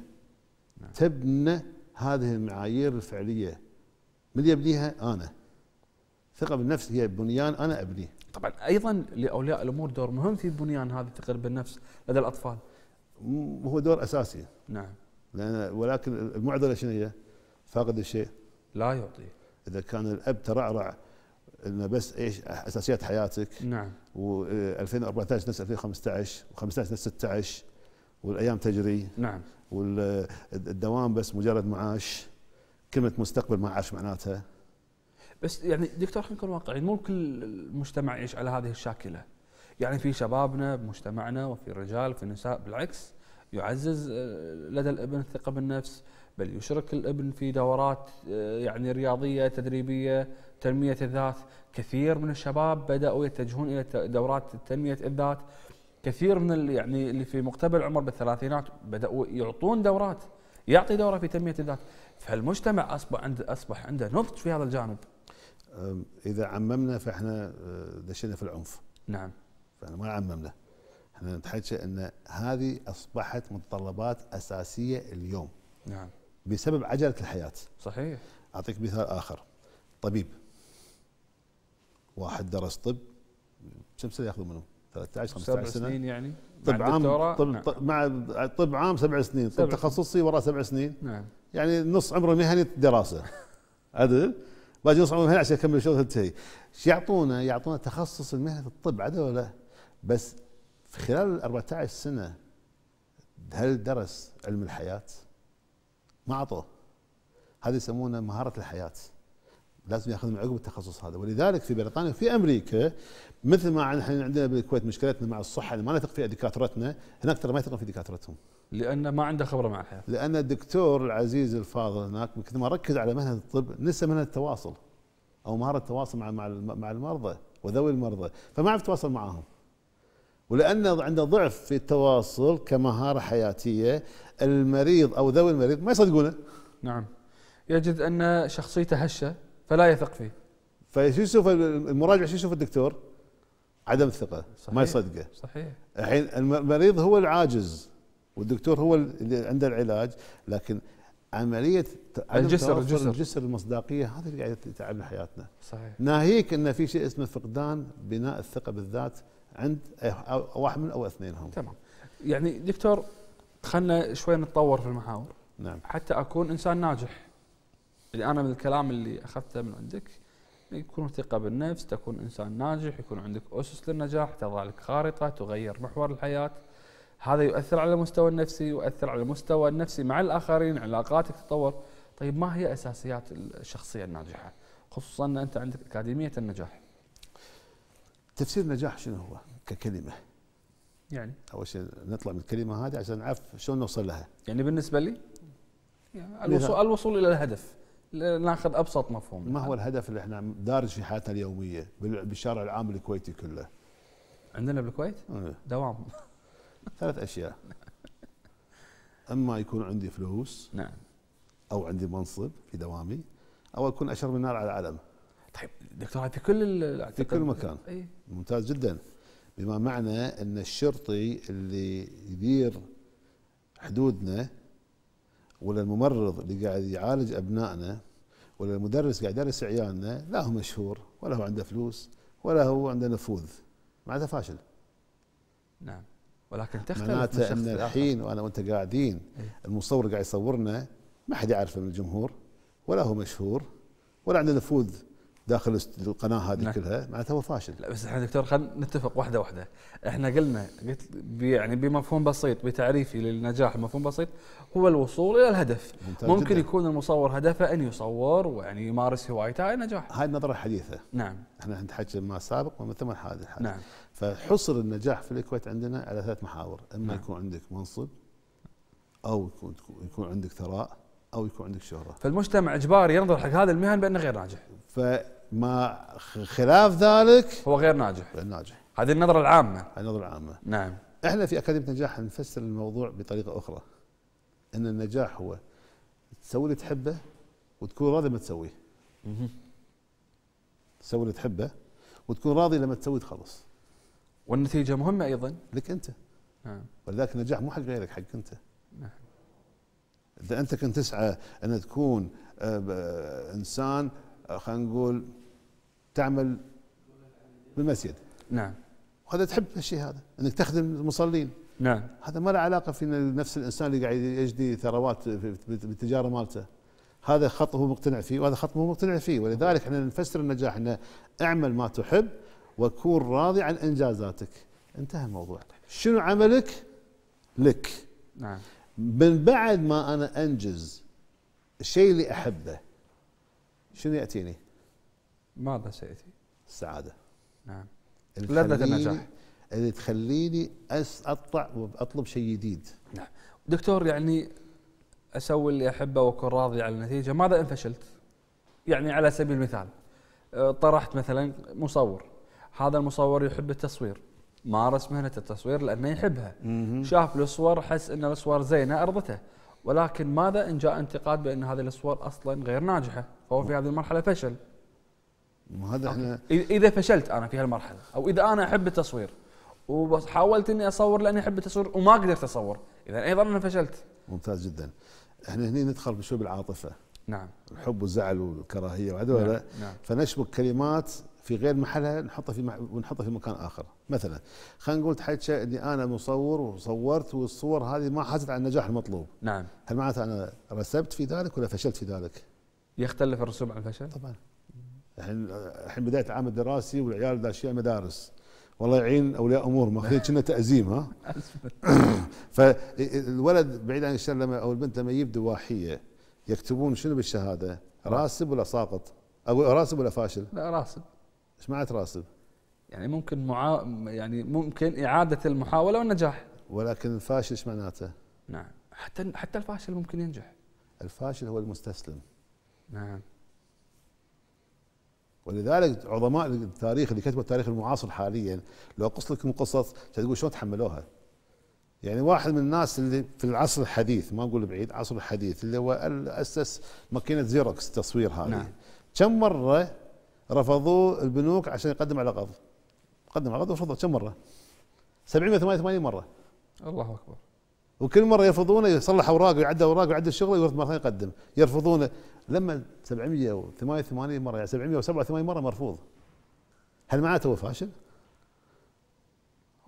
Speaker 6: نعم. تبنى هذه المعايير الفعليه من يبنيها انا الثقه بالنفس هي بنيان انا ابنيه طبعا ايضا لاولياء الامور دور مهم في بنيان هذه الثقه بالنفس لدى الاطفال هو دور اساسي نعم لأن ولكن المعضله شنو هي؟ فاقد الشيء لا يعطيه اذا كان الاب ترعرع انه بس ايش اساسيات حياتك نعم و2014 آه، نفس 2015 و15 نفس 16 والايام تجري نعم والدوام آه، بس مجرد معاش كلمه مستقبل ما اعرف معناتها
Speaker 1: بس يعني دكتور خلينا نكون واقعيين مو كل المجتمع يعيش على هذه الشاكله يعني في شبابنا بمجتمعنا وفي رجال وفي نساء بالعكس يعزز آه، لدى الابن الثقه بالنفس بل يشرك الابن في دورات آه، يعني رياضيه تدريبيه تنميه الذات كثير من الشباب بداوا يتجهون الى دورات تنميه الذات كثير من يعني اللي في مقتبل العمر بالثلاثينات بداوا يعطون دورات يعطي دوره في تنميه الذات فالمجتمع اصبح عند اصبح عنده نضج في هذا الجانب
Speaker 6: اذا عممنا فاحنا آه، دشينا في العنف نعم فاحنا ما عممنا احنا نتحكى ان هذه اصبحت متطلبات اساسيه اليوم نعم بسبب عجله الحياه صحيح اعطيك مثال اخر طبيب واحد درس طب كم سنه ياخذون منه؟ 13 15 سبع سنه سنين يعني طب عام طب نعم. طب عام سبع سنين طب تخصصي وراه سبع سنين نعم يعني نص عمره مهني دراسه (laughs) عدل باقي نص عمره مهني عشان يكمل شغل تنتهي ايش يعطونا؟ يعطونا تخصص المهنه الطب عدل ولا بس في خلال ال 14 سنه هل درس علم الحياه؟ ما اعطوه هذا يسمونه مهاره الحياه لازم من عقب التخصص هذا ولذلك في بريطانيا وفي امريكا مثل ما احنا عندنا بالكويت مشكلتنا مع الصحه اللي ما نثق فيها دكاترتنا هناك ترى ما يثقون في دكاترتهم لان ما عنده خبره مع الحياه لان الدكتور العزيز الفاضل هناك كثر ما ركز على مهنه الطب نسى مهنه التواصل او مهاره التواصل مع مع المرضى وذوي المرضى فما عرف يتواصل معاهم ولأن عنده ضعف في التواصل كمهارة حياتية المريض أو ذوي المريض ما يصدقونه نعم
Speaker 1: يجد أن شخصيته هشة فلا يثق فيه
Speaker 6: فشو يشوف المراجع شو يشوف الدكتور عدم الثقه صحيح. ما يصدقه صحيح الحين المريض هو العاجز والدكتور هو اللي عنده العلاج لكن عمليه الجسر الجسر الجسر المصداقيه هذا اللي قاعد يتعب حياتنا صحيح ناهيك ان في شيء اسمه فقدان بناء الثقه بالذات عند واحد من او اثنينهم تمام يعني دكتور خلنا شوي نتطور في المحاور نعم
Speaker 1: حتى اكون انسان ناجح اللي انا من الكلام اللي اخذته من عندك يكون ثقه بالنفس تكون انسان ناجح يكون عندك اسس للنجاح تضع لك خارطه تغير محور الحياه هذا يؤثر على المستوى النفسي يؤثر على المستوى النفسي مع الاخرين علاقاتك تتطور طيب ما هي اساسيات الشخصيه الناجحه خصوصا ان انت عندك
Speaker 6: اكاديميه النجاح تفسير نجاح شنو هو ككلمه يعني اول شيء نطلع من الكلمه هذه عشان نعرف شلون نوصل لها يعني بالنسبه لي
Speaker 5: يعني الوصول,
Speaker 6: الوصول الى الهدف ناخذ ابسط مفهوم ما هو الهدف اللي احنا دارج في حياتنا اليوميه بالشارع العام الكويتي كله عندنا بالكويت إيه. دوام ثلاث اشياء اما يكون عندي فلوس نعم او عندي منصب في دوامي او اكون اشر من نار على العلم طيب دكتور في كل في كل مكان أي. ممتاز جدا بما معنى ان الشرطي اللي يدير حدودنا ولا الممرض اللي قاعد يعالج ابنائنا ولا المدرس قاعد يدرس عيالنا لا هو مشهور ولا هو عنده فلوس ولا هو عنده نفوذ معناته فاشل
Speaker 1: نعم ولكن تختلف معناته ان الحين
Speaker 6: وانا وانت قاعدين إيه؟ المصور قاعد يصورنا ما حد يعرفه من الجمهور ولا هو مشهور ولا عنده نفوذ داخل القناه هذه نعم. كلها معناتها هو فاشل
Speaker 1: لا بس احنا دكتور خلينا نتفق واحده واحده احنا قلنا قلت يعني بمفهوم بسيط بتعريفي للنجاح مفهوم بسيط هو الوصول الى الهدف ممكن جدا.
Speaker 6: يكون المصور هدفه ان يصور ويعني يمارس هوايته هاي نجاح هاي النظره الحديثه نعم احنا نتحدث ما سابق ومن ثم هذا الحال نعم فحصر النجاح في الكويت عندنا على ثلاث محاور اما نعم. يكون عندك منصب او يكون يكون عندك ثراء او يكون عندك شهره
Speaker 1: فالمجتمع اجباري ينظر حق هذه المهن بانه غير ناجح
Speaker 6: فما خلاف ذلك هو غير ناجح غير ناجح هذه النظره العامه النظره العامه نعم احنا في اكاديميه نجاح نفسر الموضوع بطريقه اخرى ان النجاح هو تسوي اللي تحبه وتكون راضي لما تسويه تسوي اللي تحبه وتكون راضي لما تسوي تخلص والنتيجه مهمه ايضا لك انت نعم ولذلك النجاح مو حق غيرك حق انت نعم اذا انت كنت تسعى ان تكون آه، انسان آه، خلينا نقول تعمل بالمسجد نعم وهذا تحب الشيء هذا انك تخدم المصلين نعم هذا ما له علاقه في نفس الانسان اللي قاعد يجني ثروات بالتجاره مالته هذا خط هو مقتنع فيه وهذا خط مو مقتنع فيه ولذلك احنا نفسر النجاح انه اعمل ما تحب وكون راضي عن انجازاتك انتهى الموضوع شنو عملك لك نعم من بعد ما انا انجز الشيء اللي احبه شنو ياتيني؟ ماذا سياتي؟ السعاده نعم لذة النجاح اللي تخليني اطلع واطلب شيء جديد نعم دكتور يعني اسوي
Speaker 1: اللي احبه واكون راضي على النتيجه ماذا ان فشلت؟ يعني على سبيل المثال آه، طرحت مثلا مصور هذا المصور يحب التصوير مارس مهنة التصوير لأنه يحبها شاف الصور حس أن الصور زينة أرضته ولكن ماذا إن جاء انتقاد بأن هذه الصور أصلا غير ناجحة فهو في هذه المرحلة فشل هذا احنا إذا فشلت أنا في هالمرحلة أو إذا أنا أحب التصوير وحاولت أني أصور لأني أحب التصوير وما قدرت أصور
Speaker 6: إذا أيضا أنا فشلت ممتاز جدا احنا هنا ندخل بشوي بالعاطفة نعم الحب والزعل والكراهية وهذول نعم. نعم. فنشبك كلمات في غير محلها نحطها في ونحطها في مكان اخر مثلا خلينا نقول تحكى اني انا مصور وصورت والصور هذه ما حازت على النجاح المطلوب نعم هل معناته انا رسبت في ذلك ولا فشلت في ذلك
Speaker 1: يختلف الرسوب عن الفشل طبعا
Speaker 6: الحين الحين بدايه العام الدراسي والعيال داشين مدارس والله يعين اولياء امور ماخذين كنا تازيم ها (laughs) فالولد بعيد عن الشر لما او البنت لما يبدو واحيه يكتبون شنو بالشهاده راسب ولا ساقط؟ اقول راسب ولا فاشل؟ لا راسب ايش معنى راسب؟
Speaker 1: يعني ممكن معا... يعني ممكن اعاده المحاوله والنجاح
Speaker 6: ولكن الفاشل ايش معناته؟ نعم
Speaker 1: حتى حتى الفاشل ممكن ينجح
Speaker 6: الفاشل هو المستسلم نعم ولذلك عظماء التاريخ اللي كتبوا التاريخ المعاصر حاليا لو اقص لكم قصص تقول شلون تحملوها يعني واحد من الناس اللي في العصر الحديث ما نقول بعيد عصر الحديث اللي هو اسس ماكينه زيروكس التصوير هذه نعم. كم مره رفضوا البنوك عشان يقدم على قرض قدم على قرض ورفضوا كم مره 788 مره الله اكبر وكل مره يرفضونه يصلح اوراق ويعدل اوراق ويعدل شغله ويرد مره يقدم يرفضونه لما 788 مره يعني 787 مره مرفوض هل معناته هو فاشل؟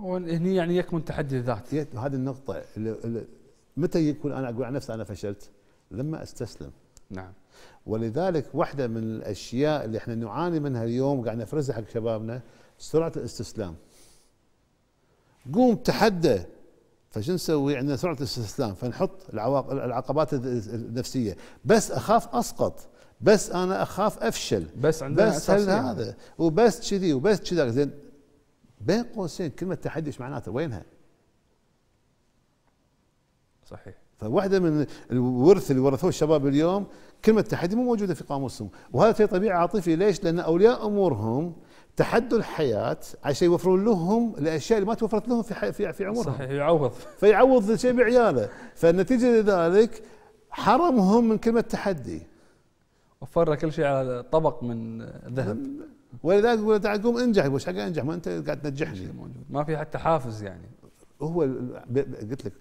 Speaker 6: هو هني يعني يكمن تحدي الذات هذه النقطة متى يكون أنا أقول عن نفسي أنا فشلت؟ لما أستسلم نعم ولذلك واحدة من الأشياء اللي احنا نعاني منها اليوم قاعد نفرزها حق شبابنا سرعة الاستسلام قوم تحدى فشو نسوي عندنا سرعة الاستسلام فنحط العقبات النفسية بس أخاف أسقط بس أنا أخاف أفشل بس عندنا بس هل هذا وبس كذي وبس كذا زين بين قوسين كلمة تحدي ايش معناتها وينها؟ صحيح فواحدة من الورث اللي ورثوه الشباب اليوم كلمة تحدي مو موجودة في قاموسهم وهذا في طبيعة عاطفية ليش؟ لأن أولياء أمورهم تحدوا الحياة عشان يوفرون لهم الأشياء اللي ما توفرت لهم في في, في عمرهم صحيح يعوض فيعوض الشيء بعياله فالنتيجة لذلك حرمهم من كلمة تحدي وفر كل شيء على طبق من ذهب ولذلك يقول تعال قوم انجح وش حق انجح ما انت قاعد تنجحني ما في حتى حافز يعني هو قلت لك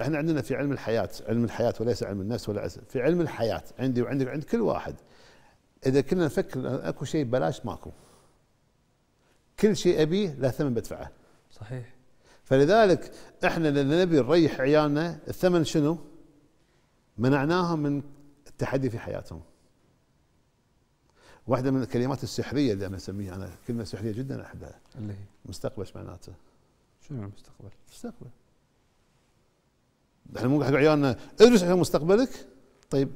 Speaker 6: احنا عندنا في علم الحياه علم الحياه وليس علم النفس ولا في علم الحياه عندي وعندك عند كل واحد اذا كنا نفكر اكو شيء ببلاش ماكو كل شيء ابيه له ثمن بدفعه صحيح فلذلك احنا لما نبي نريح عيالنا الثمن شنو؟ منعناهم من التحدي في حياتهم واحده من الكلمات السحريه اللي انا اسميها انا كلمه سحريه جدا احبها اللي هي مستقبل معناته شنو المستقبل؟ المستقبل احنا مو حق عيالنا ادرس عشان مستقبلك طيب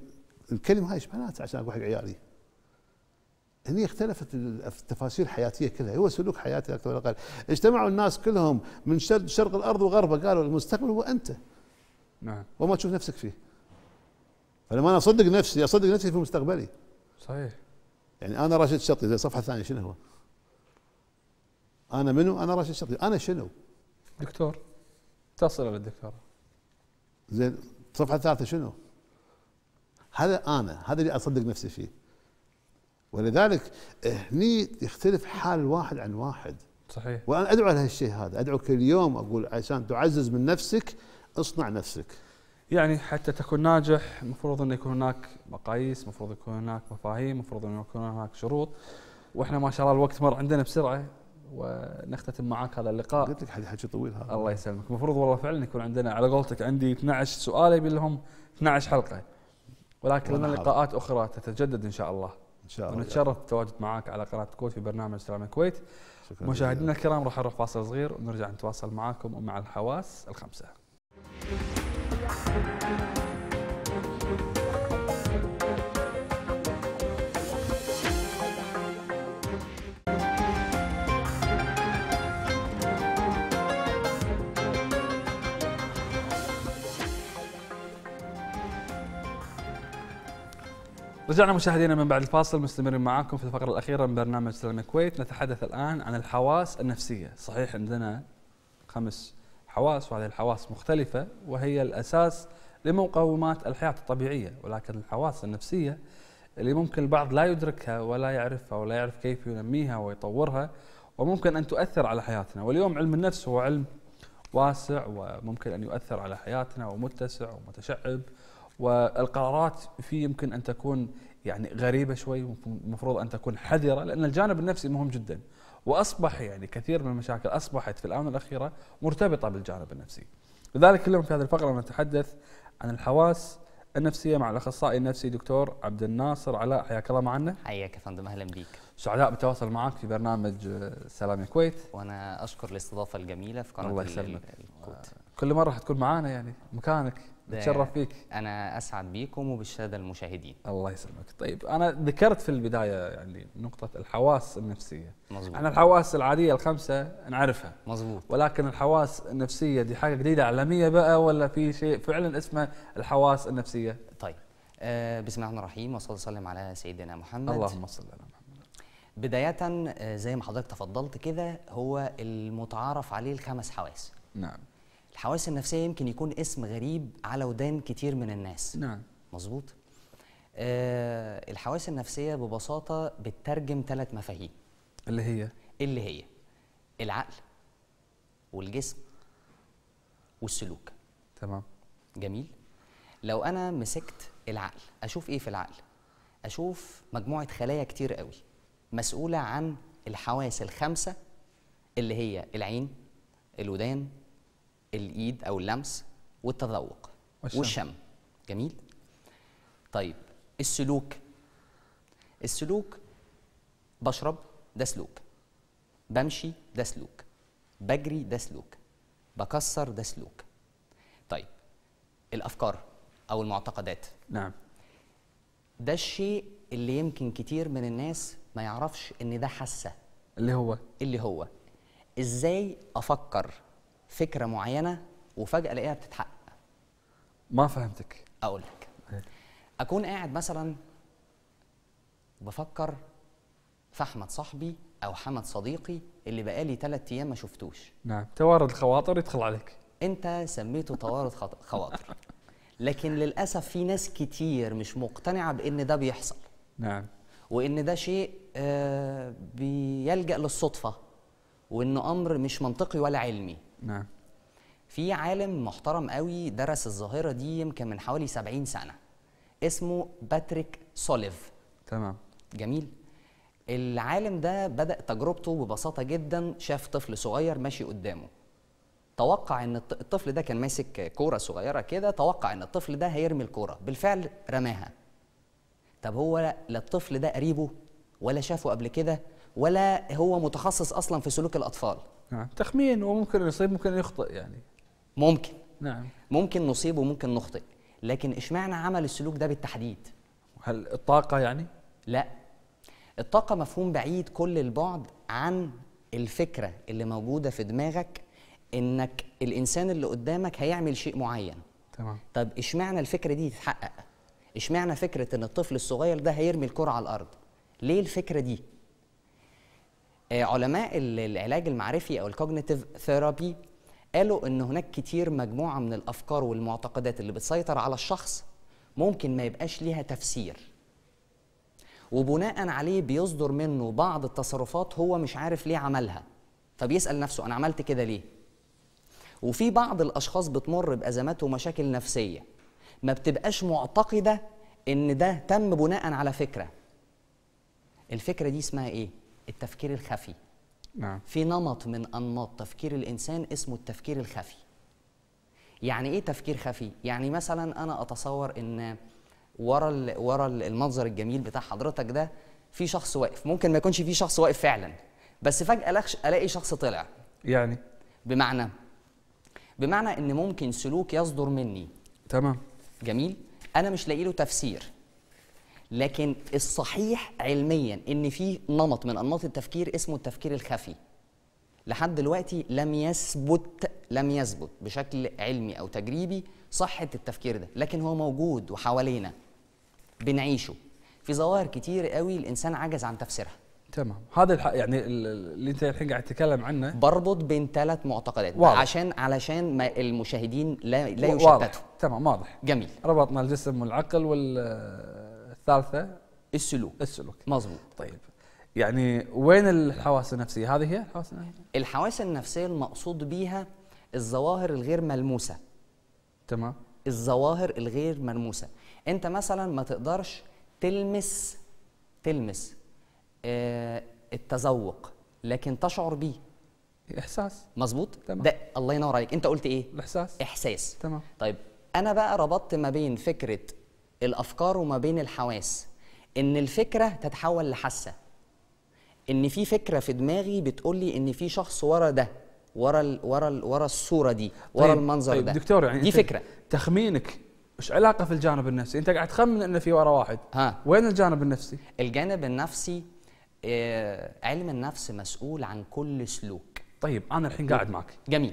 Speaker 6: الكلمه هاي ايش معناتها عشان اقول حق عيالي؟ هني اختلفت التفاسير الحياتيه كلها هو سلوك حياتي اكثر ولا اقل اجتمعوا الناس كلهم من شرق, الارض وغربه قالوا المستقبل هو انت نعم وما تشوف نفسك فيه فلما انا اصدق نفسي اصدق نفسي في مستقبلي صحيح يعني انا راشد شطي زي الصفحه الثانيه شنو هو؟ انا منو؟ انا راشد شطي انا شنو؟ دكتور تصل للدكتوراه زين الصفحه الثالثه شنو؟ هذا انا هذا اللي اصدق نفسي فيه ولذلك هني يختلف حال واحد عن واحد صحيح وانا ادعو على هالشيء هذا ادعو كل يوم اقول عشان تعزز من نفسك اصنع نفسك
Speaker 1: يعني حتى تكون ناجح المفروض انه يكون هناك مقاييس المفروض يكون هناك مفاهيم المفروض انه يكون هناك شروط واحنا ما شاء الله الوقت مر عندنا بسرعه ونختتم معاك هذا اللقاء قلت لك حكي طويل هذا الله يسلمك المفروض والله فعلا يكون عندنا على قولتك عندي 12 سؤال يبي لهم 12 حلقه ولكن لنا لقاءات اخرى تتجدد ان شاء الله ان شاء الله ونتشرف بالتواجد معاك على قناه كويت في برنامج سلام الكويت مشاهدينا الكرام راح نروح فاصل صغير ونرجع نتواصل معاكم ومع الحواس الخمسه رجعنا مشاهدينا من بعد الفاصل مستمرين معاكم في الفقرة الأخيرة من برنامج سلام الكويت نتحدث الآن عن الحواس النفسية صحيح عندنا خمس حواس وهذه الحواس مختلفة وهي الأساس لمقومات الحياة الطبيعية ولكن الحواس النفسية اللي ممكن البعض لا يدركها ولا يعرفها ولا يعرف كيف ينميها ويطورها وممكن أن تؤثر على حياتنا واليوم علم النفس هو علم واسع وممكن أن يؤثر على حياتنا ومتسع ومتشعب والقرارات فيه يمكن ان تكون يعني غريبه شوي المفروض ان تكون حذره لان الجانب النفسي مهم جدا واصبح يعني كثير من المشاكل اصبحت في الاونه الاخيره مرتبطه بالجانب النفسي. لذلك اليوم في هذه الفقره نتحدث عن الحواس النفسيه مع الاخصائي النفسي دكتور عبد الناصر علاء حياك الله معنا. حياك يا فندم اهلا بيك. سعداء بالتواصل
Speaker 3: معك في برنامج آه، سلام الكويت. وانا اشكر الاستضافه الجميله في قناه الله يسلمك. آه،
Speaker 1: كل مره تكون معانا يعني مكانك. نتشرف آه،
Speaker 3: فيك انا اسعد بيكم
Speaker 1: وبالشاده المشاهدين الله يسلمك طيب انا ذكرت في البدايه يعني نقطه الحواس النفسيه مظبوط احنا الحواس العاديه الخمسه نعرفها مظبوط ولكن الحواس النفسيه دي حاجه جديده عالميه بقى ولا في شيء فعلا اسمه الحواس النفسيه طيب
Speaker 3: آه بسم الله الرحمن الرحيم وصلى وسلم على سيدنا محمد اللهم صل على محمد بدايه آه، زي ما حضرتك تفضلت كده هو المتعارف عليه الخمس حواس نعم الحواس النفسيه يمكن يكون اسم غريب على ودان كتير من الناس نعم مظبوط آه الحواس النفسيه ببساطه بتترجم ثلاث مفاهيم اللي هي اللي هي العقل والجسم والسلوك تمام جميل لو انا مسكت العقل اشوف ايه في العقل اشوف مجموعه خلايا كتير قوي مسؤوله عن الحواس الخمسه اللي هي العين الودان الايد او اللمس والتذوق والشم, والشم. جميل طيب السلوك السلوك بشرب ده سلوك بمشي ده سلوك بجري ده سلوك بكسر ده سلوك طيب الافكار او المعتقدات نعم ده الشيء اللي يمكن كتير من الناس ما يعرفش ان ده حاسه اللي هو اللي هو ازاي افكر فكره معينه وفجاه الاقيها بتتحقق ما فهمتك اقول لك اكون قاعد مثلا بفكر في احمد صاحبي او حمد صديقي اللي بقالي ثلاث ايام ما شفتوش نعم توارد خواطر يدخل عليك انت سميته توارد خواطر لكن للاسف في ناس كتير مش مقتنعه بان ده بيحصل نعم وان ده شيء آه، بيلجا للصدفه وانه امر مش منطقي ولا علمي نعم في عالم محترم قوي درس الظاهره دي يمكن من حوالي 70 سنه اسمه باتريك سوليف تمام جميل العالم ده بدا تجربته ببساطه جدا شاف طفل صغير ماشي قدامه توقع ان الطفل ده كان ماسك كوره صغيره كده توقع ان الطفل ده هيرمي الكوره بالفعل رماها طب هو لا الطفل ده قريبه ولا شافه قبل كده ولا هو متخصص اصلا في سلوك الاطفال نعم تخمين وممكن يصيب ممكن يخطئ يعني ممكن نعم ممكن نصيب وممكن نخطئ لكن اشمعنى عمل السلوك ده بالتحديد هل الطاقة يعني؟ لا الطاقة مفهوم بعيد كل البعد عن الفكرة اللي موجودة في دماغك انك الانسان اللي قدامك هيعمل شيء معين تمام طب اشمعنى الفكرة دي تتحقق؟ اشمعنى فكرة ان الطفل الصغير ده هيرمي الكرة على الارض؟ ليه الفكرة دي؟ آه، علماء العلاج المعرفي او الكوجنيتيف ثيرابي قالوا ان هناك كتير مجموعه من الافكار والمعتقدات اللي بتسيطر على الشخص ممكن ما يبقاش ليها تفسير وبناء عليه بيصدر منه بعض التصرفات هو مش عارف ليه عملها فبيسال نفسه انا عملت كده ليه وفي بعض الاشخاص بتمر بازمات ومشاكل نفسيه ما بتبقاش معتقده ان ده تم بناء على فكره الفكره دي اسمها ايه التفكير الخفي نعم في نمط من انماط تفكير الانسان اسمه التفكير الخفي يعني ايه تفكير خفي يعني مثلا انا اتصور ان ورا ورا المنظر الجميل بتاع حضرتك ده في شخص واقف ممكن ما يكونش في شخص واقف فعلا بس فجاه الاقي شخص طلع يعني بمعنى بمعنى ان ممكن سلوك يصدر مني تمام جميل انا مش لاقي له تفسير لكن الصحيح علميا ان في نمط من انماط التفكير اسمه التفكير الخفي لحد دلوقتي لم يثبت لم يثبت بشكل علمي او تجريبي صحه التفكير ده لكن هو موجود وحوالينا بنعيشه في ظواهر كتير قوي الانسان عجز عن تفسيرها تمام هذا الح... يعني اللي انت الحين قاعد تتكلم عنه بربط بين ثلاث معتقدات واضح. عشان علشان ما المشاهدين لا, لا يشتتوا تمام واضح جميل ربطنا الجسم والعقل وال الثالثه السلوك السلوك مظبوط طيب يعني وين الحواس النفسيه؟ هذه هي الحواس النفسيه؟ الحواس النفسيه المقصود بيها الظواهر الغير ملموسه تمام الظواهر الغير ملموسه انت مثلا ما تقدرش تلمس تلمس آه التذوق لكن تشعر بيه احساس مظبوط تمام ده الله ينور عليك انت قلت ايه الاحساس احساس تمام طيب انا بقى ربطت ما بين فكره الافكار وما بين الحواس ان الفكره تتحول لحاسه ان في فكره في دماغي بتقول لي ان في شخص ورا ده ورا الـ ورا الـ ورا الصوره دي ورا طيب المنظر طيب ده دكتور يعني دي فكره
Speaker 1: تخمينك ايش
Speaker 3: علاقه في الجانب النفسي انت قاعد تخمن ان في ورا واحد ها وين الجانب النفسي الجانب النفسي آه، علم النفس مسؤول عن كل سلوك طيب انا الحين قاعد معك جميل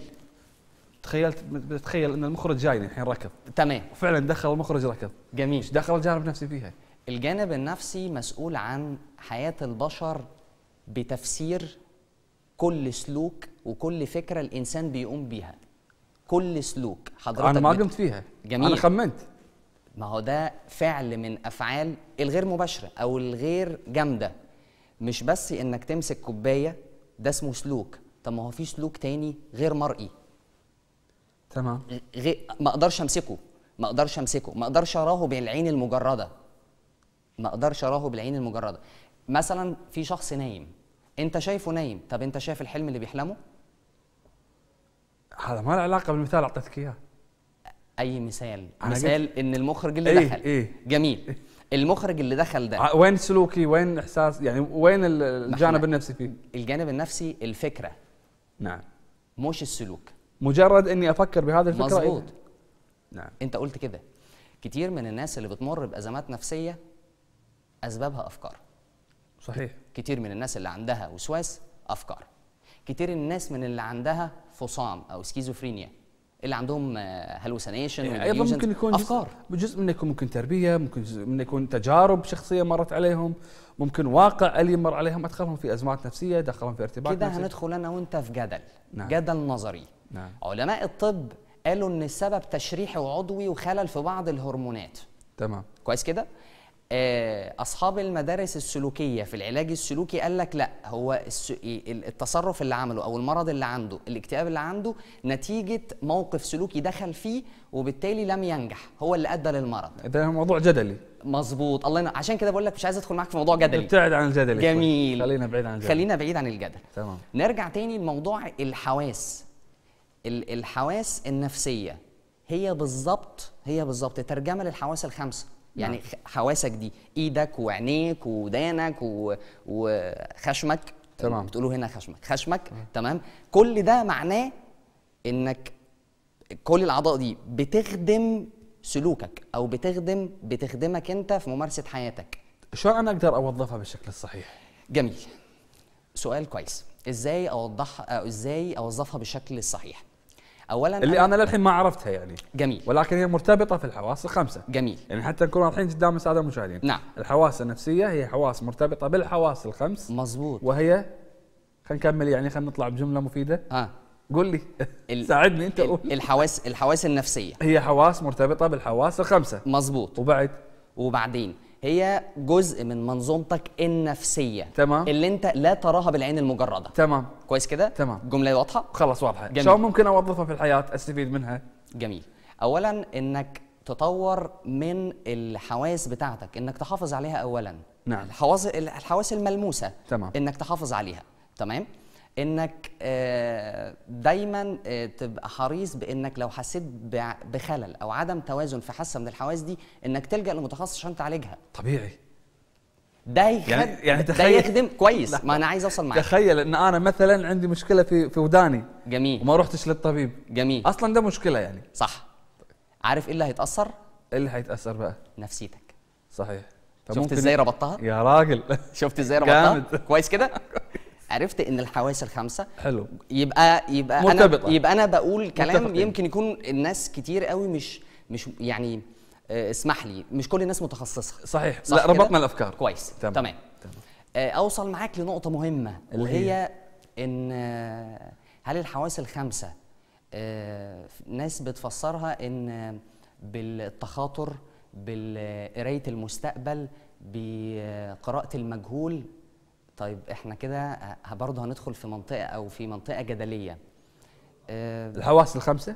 Speaker 3: تخيلت بتخيل ان المخرج جاي الحين ركض تمام وفعلا دخل المخرج ركض جميل ايش دخل الجانب النفسي فيها الجانب النفسي مسؤول عن حياه البشر بتفسير كل سلوك وكل فكره الانسان بيقوم بيها كل سلوك حضرتك انا ما قمت فيها جميل انا خمنت ما هو ده فعل من افعال الغير مباشره او الغير جامده مش بس انك تمسك كوبايه ده اسمه سلوك طب ما هو في سلوك تاني غير مرئي تمام غير ما اقدرش امسكه ما اقدرش امسكه ما اقدرش اراه بالعين المجرده ما اقدرش اراه بالعين المجرده مثلا في شخص نايم انت شايفه نايم طب انت شايف الحلم اللي بيحلمه هذا ما له علاقه بالمثال اعطيتك اياه اي مثال مثال ان المخرج اللي إيه دخل إيه؟ جميل المخرج اللي دخل ده وين سلوكي وين احساس يعني وين الجانب النفسي فيه الجانب النفسي الفكره نعم مش السلوك
Speaker 1: مجرد اني افكر بهذه الفكره مظبوط
Speaker 3: نعم انت قلت كده كتير من الناس اللي بتمر بازمات نفسيه اسبابها افكار صحيح كتير من الناس اللي عندها وسواس افكار كتير الناس من اللي عندها فصام او سكيزوفرينيا اللي عندهم هلوسينيشن إيه، يعني ايضا ممكن يكون
Speaker 1: افكار جزء منه يكون ممكن تربيه ممكن منه يكون تجارب شخصيه مرت عليهم ممكن واقع اللي مر عليهم ادخلهم في ازمات
Speaker 3: نفسيه دخلهم في ارتباك كده هندخل انا وانت في جدل نعم. جدل نظري نعم. علماء الطب قالوا ان السبب تشريحي وعضوي وخلل في بعض الهرمونات تمام كويس كده آه، اصحاب المدارس السلوكيه في العلاج السلوكي قال لك لا هو التصرف اللي عمله او المرض اللي عنده الاكتئاب اللي عنده نتيجه موقف سلوكي دخل فيه وبالتالي لم ينجح هو اللي ادى للمرض ده موضوع جدلي مظبوط الله ينا. عشان كده بقول لك مش عايز ادخل معاك في موضوع جدلي ابتعد عن الجدل جميل خلينا
Speaker 1: بعيد عن الجدل خلينا
Speaker 3: بعيد عن الجدل تمام نرجع تاني لموضوع الحواس الحواس النفسيه هي بالظبط هي بالظبط ترجمه للحواس الخمسه يعني نعم. حواسك دي ايدك وعينيك ودانك وخشمك تمام بتقولوا هنا خشمك خشمك مم. تمام كل ده معناه انك كل الاعضاء دي بتخدم سلوكك او بتخدم بتخدمك انت في ممارسه حياتك شلون اقدر اوظفها بالشكل الصحيح جميل سؤال كويس ازاي اوضح ازاي اوظفها بالشكل الصحيح اولا اللي
Speaker 1: انا, أنا للحين ما عرفتها يعني جميل ولكن هي مرتبطه في الحواس الخمسه جميل يعني حتى نكون واضحين قدام الساده المشاهدين نعم الحواس النفسيه هي حواس مرتبطه بالحواس الخمس مزبوط وهي خلينا نكمل يعني خلينا نطلع بجمله مفيده اه قول لي (laughs) ساعدني انت قول
Speaker 3: الحواس الحواس النفسيه هي حواس مرتبطه بالحواس الخمسه مزبوط وبعد وبعدين هي جزء من منظومتك النفسيه تمام اللي انت لا تراها بالعين المجرده تمام كويس كده تمام الجمله واضحه خلاص واضحه جميل. شلون
Speaker 1: ممكن اوظفها في الحياه
Speaker 3: استفيد منها جميل اولا انك تطور من الحواس بتاعتك انك تحافظ عليها اولا نعم الحواس الحواس الملموسه تمام انك تحافظ عليها تمام انك آه، دايما آه، تبقى حريص بانك لو حسيت بخلل او عدم توازن في حاسه من الحواس دي انك تلجا لمتخصص عشان تعالجها طبيعي ده يعني, يعني تخيل... ده يخدم كويس ما انا عايز اوصل معاك
Speaker 1: تخيل ان انا مثلا عندي مشكله في في وداني جميل وما رحتش للطبيب جميل اصلا
Speaker 3: ده مشكله يعني صح عارف ايه اللي هيتاثر؟ ايه اللي هيتاثر بقى؟ نفسيتك صحيح شفت ازاي ربطتها؟
Speaker 1: يا راجل (laughs) شفت ازاي ربطتها؟
Speaker 3: كويس كده؟ (laughs) عرفت ان الحواس الخمسه حلو يبقى يبقى مرتبطة. انا يبقى انا بقول كلام متفقين. يمكن يكون الناس كتير قوي مش مش يعني آه، اسمح لي مش كل الناس متخصصه صحيح صح لا ربطنا الافكار كويس تمام, تمام. تمام. آه، اوصل معاك لنقطه مهمه وهي ان آه، هل الحواس الخمسه ناس بتفسرها ان بالتخاطر بقرايه المستقبل بقراءه المجهول طيب احنا كده آه، برضه هندخل في منطقه او في منطقه جدليه أه الحواس الخمسه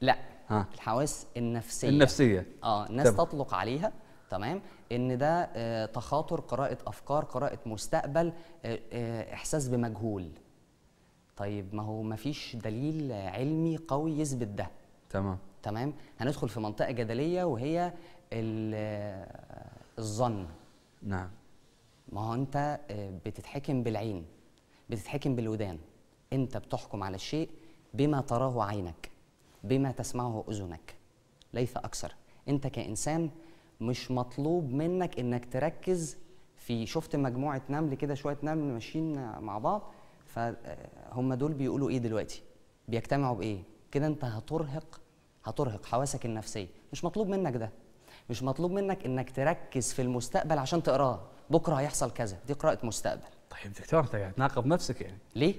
Speaker 3: لا ها. الحواس النفسيه النفسيه اه الناس تطلق عليها تمام ان ده آه تخاطر قراءه افكار قراءه مستقبل آه آه احساس بمجهول طيب ما هو ما فيش دليل علمي قوي يثبت ده تمام تمام هندخل في منطقه جدليه وهي آه، الظن نعم ما هو انت آه، بتتحكم بالعين بتتحكم بالودان انت بتحكم على الشيء بما تراه عينك بما تسمعه اذنك ليس اكثر انت كانسان مش مطلوب منك انك تركز في شفت مجموعه نمل كده شويه نمل ماشيين مع بعض فهم آه، دول بيقولوا ايه دلوقتي بيجتمعوا بايه كده انت هترهق هترهق حواسك النفسيه مش مطلوب منك ده مش مطلوب منك انك تركز في المستقبل عشان تقراه بكره هيحصل كذا دي قراءه مستقبل طيب دكتور انت قاعد تناقض نفسك يعني ليه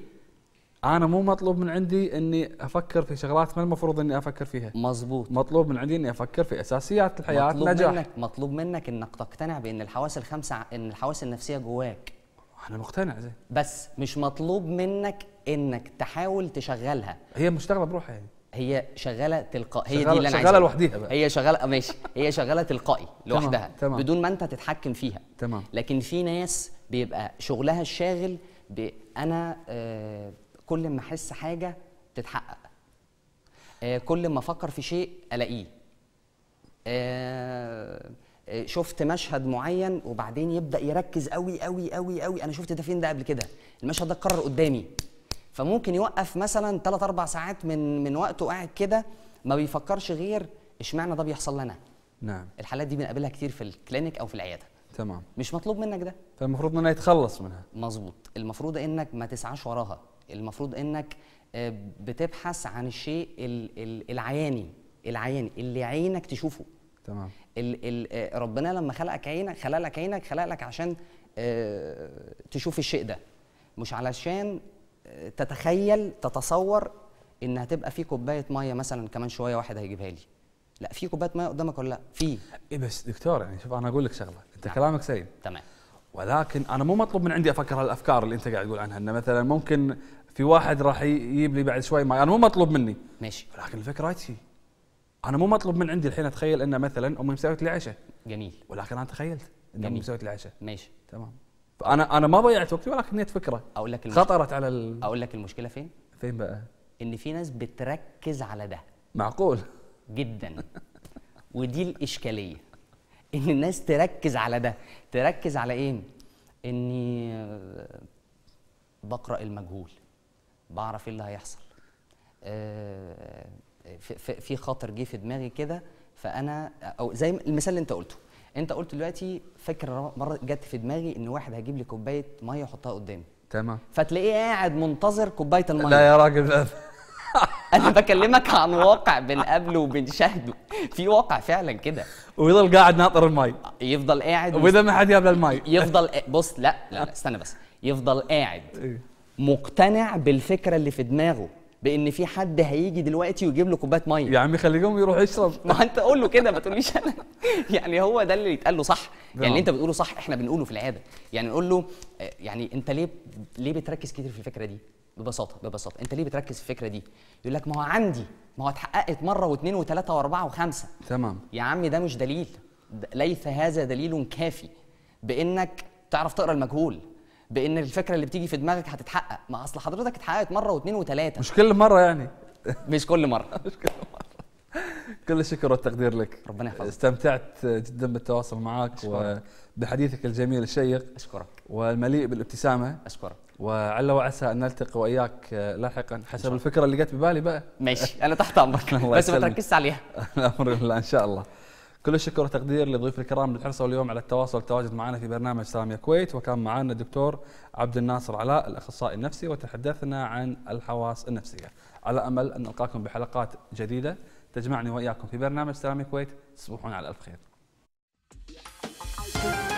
Speaker 3: انا مو مطلوب من عندي اني افكر في شغلات ما المفروض
Speaker 1: اني افكر فيها مظبوط مطلوب من عندي اني افكر في اساسيات الحياه مطلوب نجاح منك
Speaker 3: مطلوب منك انك تقتنع بان الحواس الخمسه ان الحواس النفسيه جواك انا مقتنع زين بس مش مطلوب منك انك تحاول تشغلها هي مشتغله بروحها يعني هي شغاله تلقائي هي دي اللي انا شغاله لوحدها بقى هي شغاله آه، ماشي هي شغاله تلقائي لوحدها تمام. بدون ما انت تتحكم فيها تمام لكن في ناس بيبقى شغلها الشاغل انا آه كل ما احس حاجه تتحقق آه كل ما افكر في شيء الاقيه آه, آه، شفت مشهد معين وبعدين يبدا يركز قوي قوي قوي قوي انا شفت ده فين ده قبل كده المشهد ده اتكرر قدامي فممكن يوقف مثلا 3 4 ساعات من من وقته قاعد كده ما بيفكرش غير اشمعنى ده بيحصل لنا نعم الحالات دي بنقابلها كتير في الكلينيك او في العياده تمام مش مطلوب منك ده فالمفروض انه يتخلص منها مظبوط المفروض انك ما تسعاش وراها المفروض انك آه، بتبحث عن الشيء العياني العياني اللي عينك تشوفه تمام الـ الـ آه، ربنا لما خلقك عينك خلق لك عينك خلق لك عشان آه، تشوف الشيء ده مش علشان تتخيل تتصور ان هتبقى في كوبايه ميه مثلا كمان شويه واحد هيجيبها لي لا في كوبايه ميه قدامك ولا لا في ايه بس دكتور يعني شوف انا
Speaker 1: اقول لك شغله انت نعم. كلامك سليم تمام ولكن انا مو مطلوب من عندي افكر هالافكار اللي انت قاعد تقول عنها انه مثلا ممكن في واحد راح يجيب لي بعد شوي ماي انا مو مطلوب مني ماشي ولكن الفكره هي انا مو مطلوب من عندي الحين اتخيل انه مثلا امي مسويت لي عشاء جميل ولكن
Speaker 3: انا تخيلت ان امي مسويت لي عشاء ماشي
Speaker 1: تمام انا انا ما ضيعت وقتي ولكن نيت فكره
Speaker 3: اقول لك المشكلة. خطرت على ال... اقول لك المشكله فين؟ فين بقى؟ ان في ناس بتركز على ده معقول جدا ودي الاشكاليه ان الناس تركز على ده تركز على ايه؟ اني بقرا المجهول بعرف ايه اللي هيحصل آه، في خاطر جه في دماغي كده فانا او زي المثال اللي انت قلته انت قلت دلوقتي فاكر مره جت في دماغي ان واحد هيجيب لي كوبايه ميه يحطها قدامي تمام فتلاقيه قاعد منتظر كوبايه الميه لا يا راجل لا (laughs) انا بكلمك عن واقع بنقابله وبنشاهده في واقع فعلا كده ويفضل قاعد ناطر المي يفضل قاعد واذا ما حد جاب له المي يفضل بص لا, لا استنى بس يفضل قاعد إيه. مقتنع بالفكره اللي في دماغه بان في حد هيجي دلوقتي ويجيب له كوبايه ميه يا عم خليهم يروح يشرب ما انت قول له كده ما تقوليش انا (laughs) يعني هو ده اللي يتقال له صح يعني نعم. اللي انت بتقوله صح احنا بنقوله في العاده يعني نقول له يعني انت ليه ليه بتركز كتير في الفكره دي ببساطه ببساطه انت ليه بتركز في الفكره دي يقول لك ما هو عندي ما هو اتحققت مره واثنين وثلاثه واربعه وخمسه تمام يا عم ده مش دليل ليس هذا دليل كافي بانك تعرف تقرا المجهول بان الفكره اللي بتيجي في دماغك هتتحقق ما اصل حضرتك اتحققت مره واثنين وثلاثه مش
Speaker 1: كل مره يعني (laughs) مش كل مره (laughs) مش كل مره كل الشكر والتقدير لك ربنا يحفظك استمتعت جدا بالتواصل معك أشكرك. وبحديثك الجميل الشيق اشكرك والمليء بالابتسامه اشكرك وعلى وعسى ان نلتقي واياك لاحقا حسب الفكره اللي جت ببالي بقى ماشي انا تحت امرك (laughs) بس ما تركزش عليها الامر لله ان شاء الله كل الشكر والتقدير لضيوف الكرام اللي حرصوا اليوم على التواصل والتواجد معنا في برنامج سلام يا كويت وكان معنا الدكتور عبد الناصر علاء الاخصائي النفسي وتحدثنا عن الحواس النفسيه على امل ان نلقاكم بحلقات جديده تجمعني واياكم في برنامج سلام يا كويت تصبحون على الف خير.